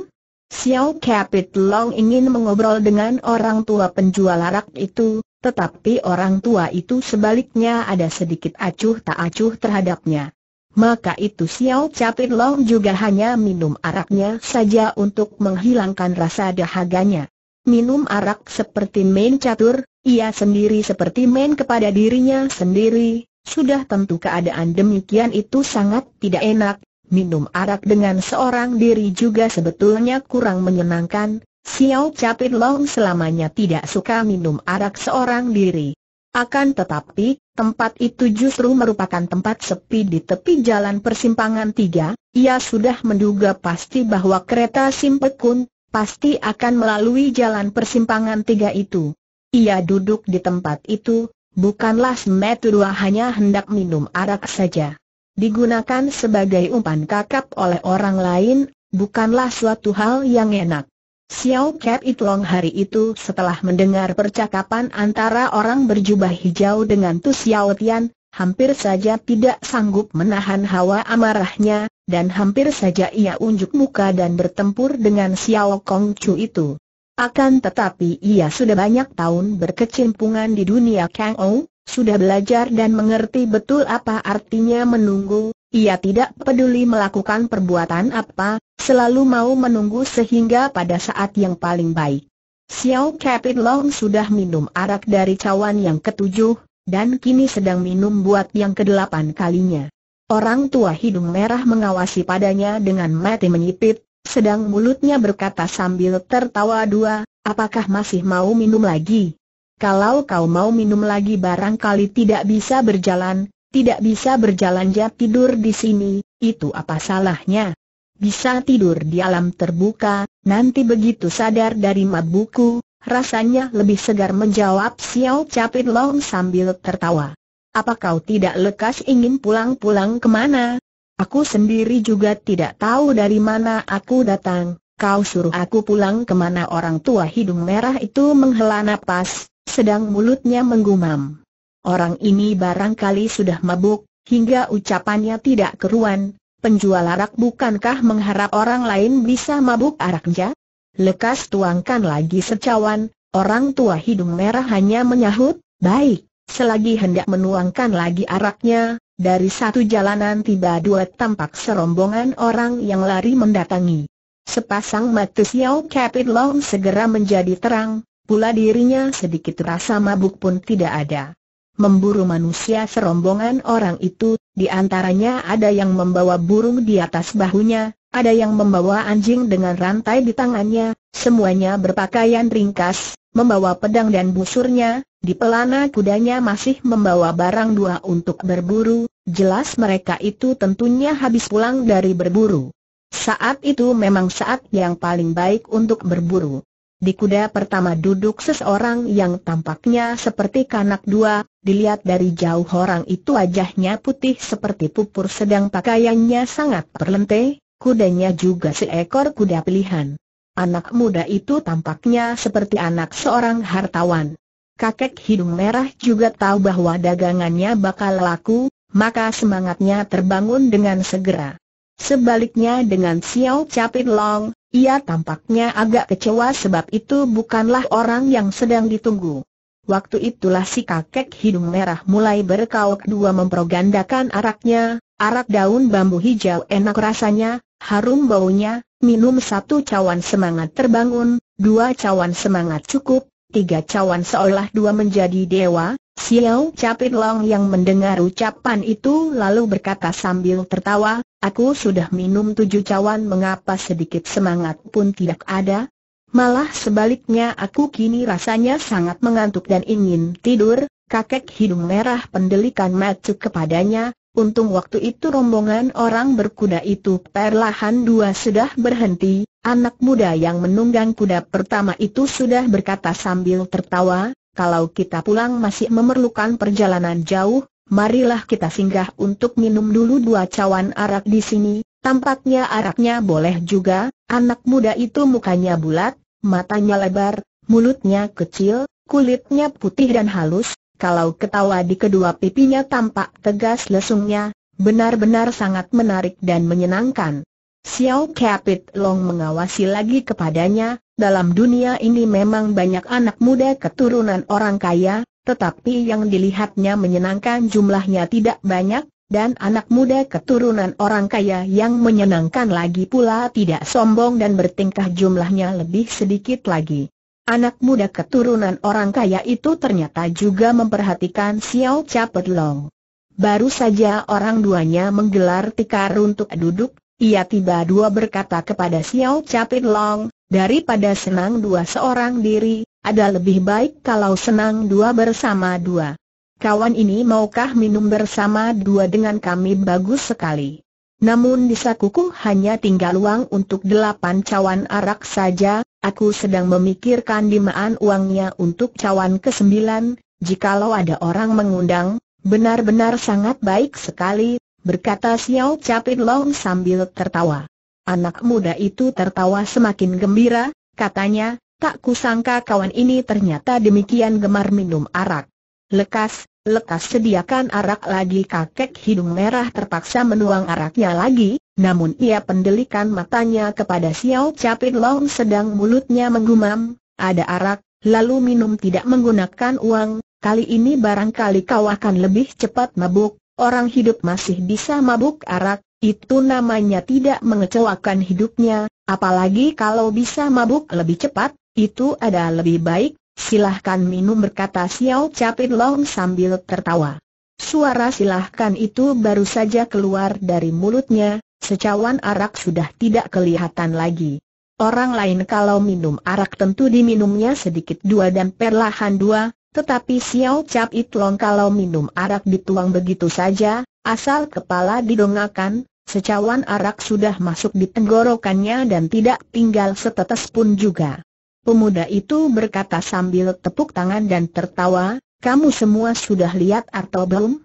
Xiao Capit Long ingin mengobrol dengan orang tua penjual arak itu, tetapi orang tua itu sebaliknya ada sedikit acuh tak acuh terhadapnya. Maka itu Xiao Capit Long juga hanya minum araknya saja untuk menghilangkan rasa dahaganya. Minum arak seperti main catur, ia sendiri seperti main kepada dirinya sendiri, sudah tentu keadaan demikian itu sangat tidak enak, minum arak dengan seorang diri juga sebetulnya kurang menyenangkan, Xiao Capit Long selamanya tidak suka minum arak seorang diri. Akan tetapi, tempat itu justru merupakan tempat sepi di tepi jalan persimpangan tiga, ia sudah menduga pasti bahwa kereta Simpekun, pasti akan melalui jalan persimpangan tiga itu. Ia duduk di tempat itu, Bukanlah dua hanya hendak minum arak saja. Digunakan sebagai umpan kakap oleh orang lain, bukanlah suatu hal yang enak. Xiao Cat Itlong hari itu setelah mendengar percakapan antara orang berjubah hijau dengan Tu Xiao Tian, hampir saja tidak sanggup menahan hawa amarahnya, dan hampir saja ia unjuk muka dan bertempur dengan Xiao Kong Chu itu. Akan tetapi ia sudah banyak tahun berkecimpungan di dunia Kang O, sudah belajar dan mengerti betul apa artinya menunggu, ia tidak peduli melakukan perbuatan apa, selalu mau menunggu sehingga pada saat yang paling baik. Xiao Capit Long sudah minum arak dari cawan yang ketujuh, dan kini sedang minum buat yang kedelapan kalinya. Orang tua hidung merah mengawasi padanya dengan mati menyipit, sedang mulutnya berkata sambil tertawa dua, apakah masih mau minum lagi? Kalau kau mau minum lagi barangkali tidak bisa berjalan, tidak bisa berjalan ya tidur di sini, itu apa salahnya? Bisa tidur di alam terbuka, nanti begitu sadar dari mabuku, rasanya lebih segar menjawab Xiao Capit Long sambil tertawa. Apa kau tidak lekas ingin pulang-pulang kemana? Aku sendiri juga tidak tahu dari mana aku datang, kau suruh aku pulang kemana orang tua hidung merah itu menghela napas, sedang mulutnya menggumam. Orang ini barangkali sudah mabuk, hingga ucapannya tidak keruan, penjual arak bukankah mengharap orang lain bisa mabuk araknya? Lekas tuangkan lagi secawan, orang tua hidung merah hanya menyahut, baik, selagi hendak menuangkan lagi araknya, dari satu jalanan tiba dua tampak serombongan orang yang lari mendatangi. Sepasang mata Xiao Capit Long segera menjadi terang, pula dirinya sedikit rasa mabuk pun tidak ada. Memburu manusia serombongan orang itu, di antaranya ada yang membawa burung di atas bahunya, ada yang membawa anjing dengan rantai di tangannya, semuanya berpakaian ringkas, membawa pedang dan busurnya, di pelana kudanya masih membawa barang dua untuk berburu, jelas mereka itu tentunya habis pulang dari berburu. Saat itu memang saat yang paling baik untuk berburu. Di kuda pertama duduk seseorang yang tampaknya seperti kanak dua, dilihat dari jauh orang itu wajahnya putih seperti pupur sedang pakaiannya sangat perlente, kudanya juga seekor kuda pilihan. Anak muda itu tampaknya seperti anak seorang hartawan kakek hidung merah juga tahu bahwa dagangannya bakal laku, maka semangatnya terbangun dengan segera. Sebaliknya dengan Xiao Capit Long, ia tampaknya agak kecewa sebab itu bukanlah orang yang sedang ditunggu. Waktu itulah si kakek hidung merah mulai berkauk dua memprogandakan araknya, arak daun bambu hijau enak rasanya, harum baunya, minum satu cawan semangat terbangun, dua cawan semangat cukup, tiga cawan seolah dua menjadi dewa, Xiao Capit Long yang mendengar ucapan itu lalu berkata sambil tertawa, aku sudah minum tujuh cawan mengapa sedikit semangat pun tidak ada? Malah sebaliknya aku kini rasanya sangat mengantuk dan ingin tidur, kakek hidung merah pendelikan matu kepadanya, Untung waktu itu rombongan orang berkuda itu perlahan dua sudah berhenti, anak muda yang menunggang kuda pertama itu sudah berkata sambil tertawa, kalau kita pulang masih memerlukan perjalanan jauh, marilah kita singgah untuk minum dulu dua cawan arak di sini, tampaknya araknya boleh juga, anak muda itu mukanya bulat, matanya lebar, mulutnya kecil, kulitnya putih dan halus, kalau ketawa di kedua pipinya tampak tegas lesungnya, benar-benar sangat menarik dan menyenangkan. Xiao Capit Long mengawasi lagi kepadanya, dalam dunia ini memang banyak anak muda keturunan orang kaya, tetapi yang dilihatnya menyenangkan jumlahnya tidak banyak, dan anak muda keturunan orang kaya yang menyenangkan lagi pula tidak sombong dan bertingkah jumlahnya lebih sedikit lagi. Anak muda keturunan orang kaya itu ternyata juga memperhatikan Xiao Chapet Long. Baru saja orang duanya menggelar tikar untuk duduk, ia tiba-dua berkata kepada Xiao Chapet Long, daripada senang dua seorang diri, ada lebih baik kalau senang dua bersama dua. Kawan ini maukah minum bersama dua dengan kami bagus sekali. Namun di sakuku hanya tinggal uang untuk delapan cawan arak saja, Aku sedang memikirkan dimaan uangnya untuk cawan ke-9, jikalau ada orang mengundang, benar-benar sangat baik sekali, berkata Xiao Capit Long sambil tertawa. Anak muda itu tertawa semakin gembira, katanya, tak kusangka kawan ini ternyata demikian gemar minum arak. Lekas, lekas sediakan arak lagi kakek hidung merah terpaksa menuang araknya lagi, namun ia pendelikan matanya kepada Xiao Capit Long sedang mulutnya menggumam, ada arak, lalu minum tidak menggunakan uang, kali ini barangkali kau akan lebih cepat mabuk, orang hidup masih bisa mabuk arak, itu namanya tidak mengecewakan hidupnya, apalagi kalau bisa mabuk lebih cepat, itu ada lebih baik, silahkan minum berkata Xiao Capit Long sambil tertawa. Suara silahkan itu baru saja keluar dari mulutnya, secawan arak sudah tidak kelihatan lagi. Orang lain kalau minum arak tentu diminumnya sedikit dua dan perlahan dua, tetapi Xiao Cap Long kalau minum arak dituang begitu saja, asal kepala didongakan, secawan arak sudah masuk di tenggorokannya dan tidak tinggal setetes pun juga. Pemuda itu berkata sambil tepuk tangan dan tertawa, kamu semua sudah lihat atau belum?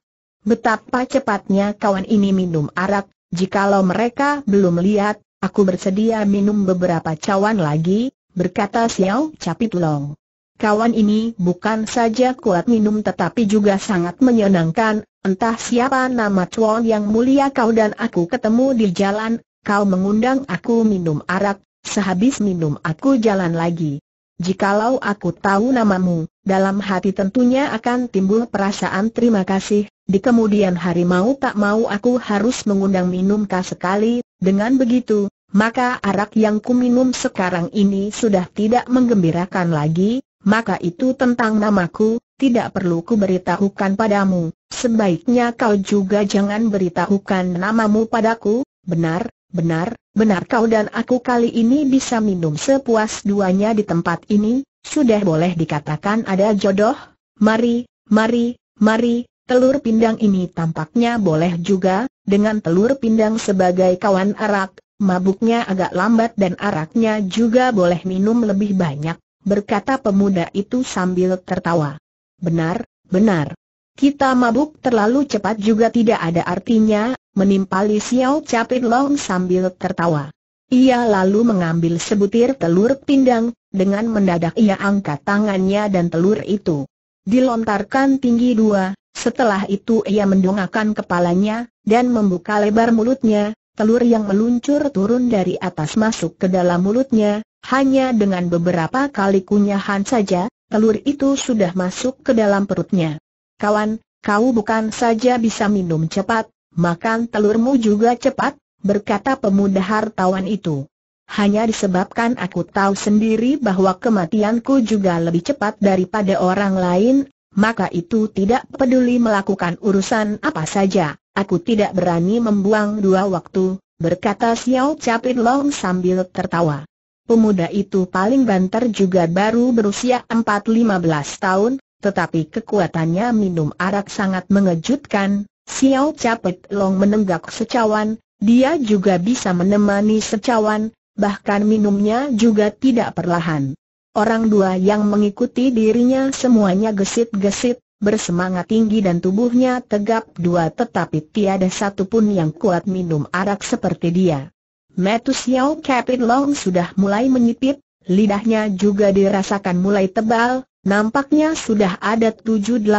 Betapa cepatnya kawan ini minum arak, Jikalau mereka belum lihat, aku bersedia minum beberapa cawan lagi, berkata Xiao Capit Long. Kawan ini bukan saja kuat minum tetapi juga sangat menyenangkan, entah siapa nama cuan yang mulia kau dan aku ketemu di jalan, kau mengundang aku minum arak, sehabis minum aku jalan lagi. Jikalau aku tahu namamu, dalam hati tentunya akan timbul perasaan terima kasih, di kemudian hari mau tak mau aku harus mengundang minumkah sekali, dengan begitu, maka arak yang kuminum sekarang ini sudah tidak menggembirakan lagi, maka itu tentang namaku, tidak perlu ku beritahukan padamu, sebaiknya kau juga jangan beritahukan namamu padaku, benar, benar, benar kau dan aku kali ini bisa minum sepuas duanya di tempat ini, sudah boleh dikatakan ada jodoh, mari, mari, mari, Telur pindang ini tampaknya boleh juga, dengan telur pindang sebagai kawan arak, mabuknya agak lambat dan araknya juga boleh minum lebih banyak, berkata pemuda itu sambil tertawa. Benar, benar. Kita mabuk terlalu cepat juga tidak ada artinya, menimpali Xiao Capit Long sambil tertawa. Ia lalu mengambil sebutir telur pindang, dengan mendadak ia angkat tangannya dan telur itu dilontarkan tinggi dua, setelah itu ia mendongakkan kepalanya, dan membuka lebar mulutnya, telur yang meluncur turun dari atas masuk ke dalam mulutnya, hanya dengan beberapa kali kunyahan saja, telur itu sudah masuk ke dalam perutnya. Kawan, kau bukan saja bisa minum cepat, makan telurmu juga cepat, berkata pemuda hartawan itu. Hanya disebabkan aku tahu sendiri bahwa kematianku juga lebih cepat daripada orang lain, maka itu tidak peduli melakukan urusan apa saja, aku tidak berani membuang dua waktu, berkata Xiao Capit Long sambil tertawa. Pemuda itu paling banter juga baru berusia empat lima belas tahun, tetapi kekuatannya minum arak sangat mengejutkan, Xiao Capit Long menenggak secawan, dia juga bisa menemani secawan, bahkan minumnya juga tidak perlahan. Orang dua yang mengikuti dirinya semuanya gesit-gesit, bersemangat tinggi dan tubuhnya tegap dua tetapi tiada satupun yang kuat minum arak seperti dia. Metus Yao Capit Long sudah mulai menyipit, lidahnya juga dirasakan mulai tebal, nampaknya sudah ada 7-80%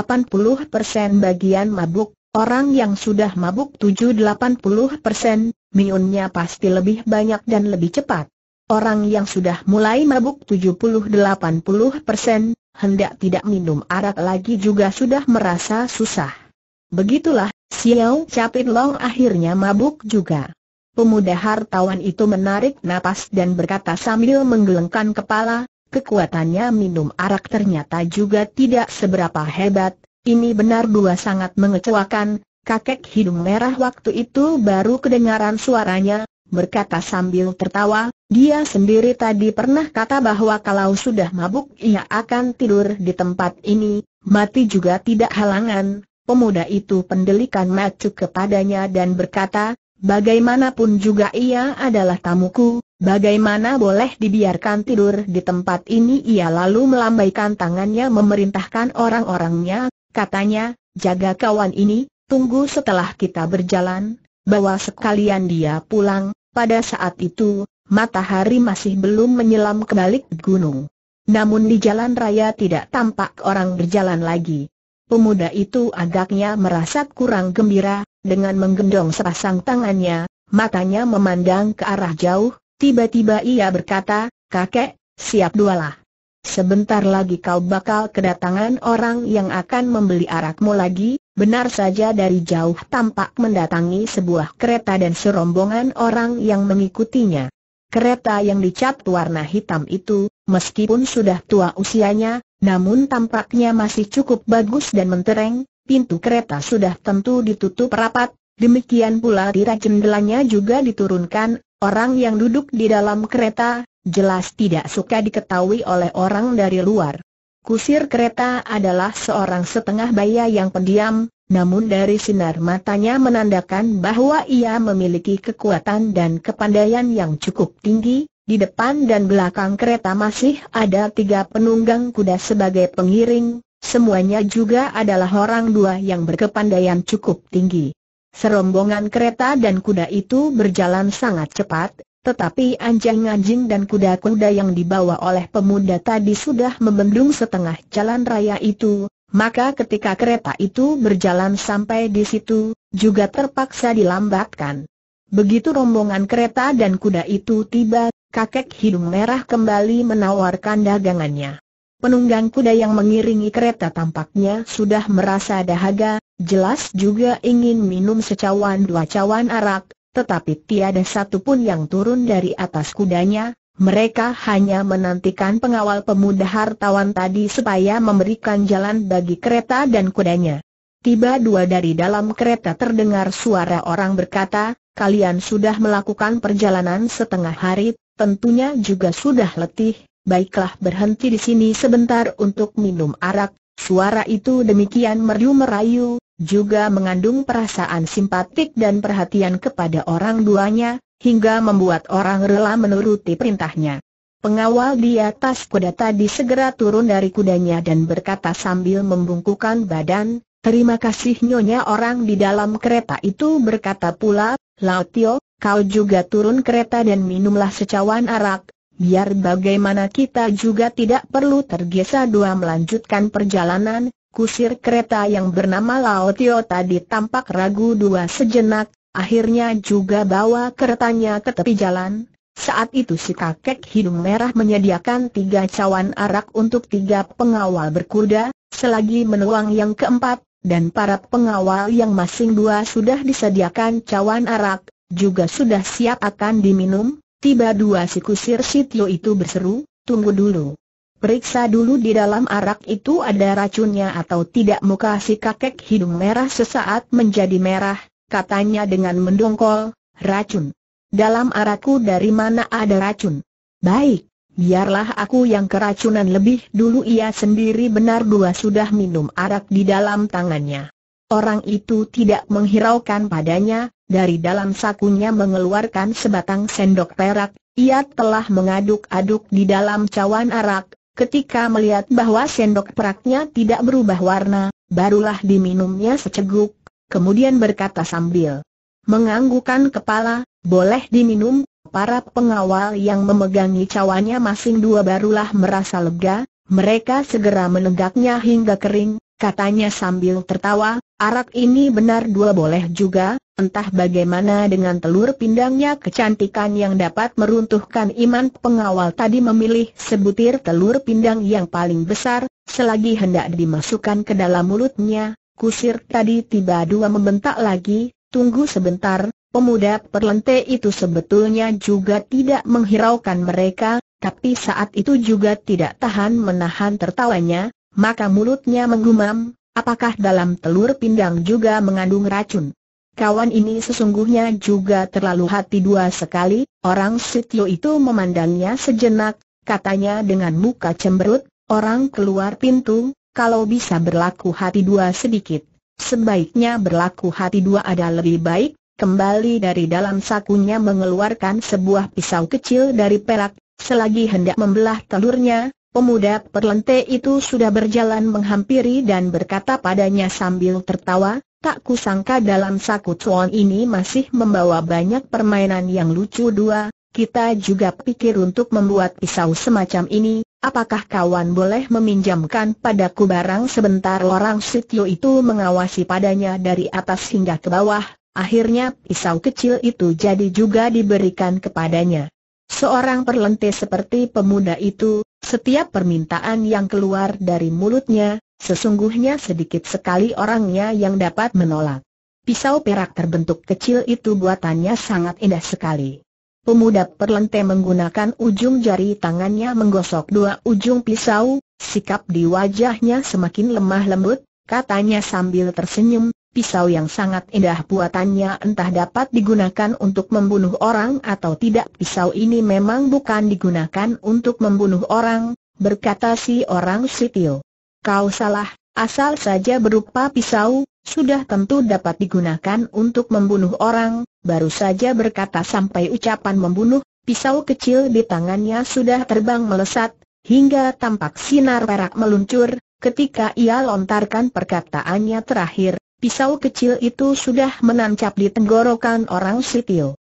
bagian mabuk. Orang yang sudah mabuk 7-80%, miunnya pasti lebih banyak dan lebih cepat. Orang yang sudah mulai mabuk 70-80 hendak tidak minum arak lagi juga sudah merasa susah. Begitulah, Xiao Capin Long akhirnya mabuk juga. Pemuda hartawan itu menarik napas dan berkata sambil menggelengkan kepala, kekuatannya minum arak ternyata juga tidak seberapa hebat, ini benar dua sangat mengecewakan, kakek hidung merah waktu itu baru kedengaran suaranya, berkata sambil tertawa, dia sendiri tadi pernah kata bahwa kalau sudah mabuk ia akan tidur di tempat ini, mati juga tidak halangan. Pemuda itu pendelikan macu kepadanya dan berkata, bagaimanapun juga ia adalah tamuku, bagaimana boleh dibiarkan tidur di tempat ini ia lalu melambaikan tangannya memerintahkan orang-orangnya, katanya, jaga kawan ini, tunggu setelah kita berjalan, bawa sekalian dia pulang, pada saat itu, matahari masih belum menyelam ke balik gunung. Namun di jalan raya tidak tampak orang berjalan lagi. Pemuda itu agaknya merasa kurang gembira, dengan menggendong sepasang tangannya, matanya memandang ke arah jauh, tiba-tiba ia berkata, kakek, siap dualah. Sebentar lagi kau bakal kedatangan orang yang akan membeli arakmu lagi, benar saja dari jauh tampak mendatangi sebuah kereta dan serombongan orang yang mengikutinya. Kereta yang dicat warna hitam itu, meskipun sudah tua usianya, namun tampaknya masih cukup bagus dan mentereng, pintu kereta sudah tentu ditutup rapat, demikian pula tirai jendelanya juga diturunkan, orang yang duduk di dalam kereta, jelas tidak suka diketahui oleh orang dari luar. Kusir kereta adalah seorang setengah baya yang pendiam, namun dari sinar matanya menandakan bahwa ia memiliki kekuatan dan kepandaian yang cukup tinggi. Di depan dan belakang kereta masih ada tiga penunggang kuda sebagai pengiring, semuanya juga adalah orang dua yang berkepandaian cukup tinggi. Serombongan kereta dan kuda itu berjalan sangat cepat, tetapi anjing-anjing dan kuda-kuda yang dibawa oleh pemuda tadi sudah membendung setengah jalan raya itu, maka ketika kereta itu berjalan sampai di situ, juga terpaksa dilambatkan. Begitu rombongan kereta dan kuda itu tiba, kakek hidung merah kembali menawarkan dagangannya. Penunggang kuda yang mengiringi kereta tampaknya sudah merasa dahaga, jelas juga ingin minum secawan dua cawan arak, tetapi tiada satu pun yang turun dari atas kudanya, mereka hanya menantikan pengawal pemuda hartawan tadi supaya memberikan jalan bagi kereta dan kudanya. Tiba dua dari dalam kereta terdengar suara orang berkata, kalian sudah melakukan perjalanan setengah hari, tentunya juga sudah letih, baiklah berhenti di sini sebentar untuk minum arak, Suara itu demikian merdu merayu, juga mengandung perasaan simpatik dan perhatian kepada orang duanya, hingga membuat orang rela menuruti perintahnya. Pengawal di atas kuda tadi segera turun dari kudanya dan berkata sambil membungkukkan badan, Terima kasih nyonya orang di dalam kereta itu berkata pula, Lautio, kau juga turun kereta dan minumlah secawan arak, biar bagaimana kita juga tidak perlu tergesa dua melanjutkan perjalanan, kusir kereta yang bernama Lao tadi tampak ragu dua sejenak, akhirnya juga bawa keretanya ke tepi jalan. Saat itu si kakek hidung merah menyediakan tiga cawan arak untuk tiga pengawal berkuda, selagi menuang yang keempat, dan para pengawal yang masing dua sudah disediakan cawan arak, juga sudah siap akan diminum, Tiba dua si kusir Sitio itu berseru, tunggu dulu. Periksa dulu di dalam arak itu ada racunnya atau tidak muka si kakek hidung merah sesaat menjadi merah, katanya dengan mendongkol, racun. Dalam arakku dari mana ada racun? Baik, biarlah aku yang keracunan lebih dulu ia sendiri benar dua sudah minum arak di dalam tangannya. Orang itu tidak menghiraukan padanya, dari dalam sakunya mengeluarkan sebatang sendok perak, ia telah mengaduk-aduk di dalam cawan arak, ketika melihat bahwa sendok peraknya tidak berubah warna, barulah diminumnya seceguk, kemudian berkata sambil menganggukan kepala, boleh diminum, para pengawal yang memegangi cawannya masing dua barulah merasa lega, mereka segera menenggaknya hingga kering, katanya sambil tertawa, Arak ini benar dua boleh juga, entah bagaimana dengan telur pindangnya kecantikan yang dapat meruntuhkan iman pengawal tadi memilih sebutir telur pindang yang paling besar, selagi hendak dimasukkan ke dalam mulutnya, kusir tadi tiba dua membentak lagi, tunggu sebentar, pemuda perlente itu sebetulnya juga tidak menghiraukan mereka, tapi saat itu juga tidak tahan menahan tertawanya, maka mulutnya menggumam, Apakah dalam telur pindang juga mengandung racun? Kawan ini sesungguhnya juga terlalu hati dua sekali, orang Sitio itu memandangnya sejenak, katanya dengan muka cemberut, orang keluar pintu, kalau bisa berlaku hati dua sedikit, sebaiknya berlaku hati dua ada lebih baik, kembali dari dalam sakunya mengeluarkan sebuah pisau kecil dari perak, selagi hendak membelah telurnya, Pemuda perlente itu sudah berjalan menghampiri dan berkata padanya sambil tertawa, tak kusangka dalam saku cuan ini masih membawa banyak permainan yang lucu dua, kita juga pikir untuk membuat pisau semacam ini, apakah kawan boleh meminjamkan padaku barang sebentar orang sitio itu mengawasi padanya dari atas hingga ke bawah, akhirnya pisau kecil itu jadi juga diberikan kepadanya. Seorang perlente seperti pemuda itu, setiap permintaan yang keluar dari mulutnya, sesungguhnya sedikit sekali orangnya yang dapat menolak. Pisau perak terbentuk kecil itu buatannya sangat indah sekali. Pemuda perlente menggunakan ujung jari tangannya menggosok dua ujung pisau, sikap di wajahnya semakin lemah lembut, katanya sambil tersenyum, Pisau yang sangat indah buatannya entah dapat digunakan untuk membunuh orang atau tidak Pisau ini memang bukan digunakan untuk membunuh orang, berkata si orang sipil Kau salah, asal saja berupa pisau, sudah tentu dapat digunakan untuk membunuh orang Baru saja berkata sampai ucapan membunuh, pisau kecil di tangannya sudah terbang melesat Hingga tampak sinar perak meluncur, ketika ia lontarkan perkataannya terakhir Pisau kecil itu sudah menancap di tenggorokan orang sipil.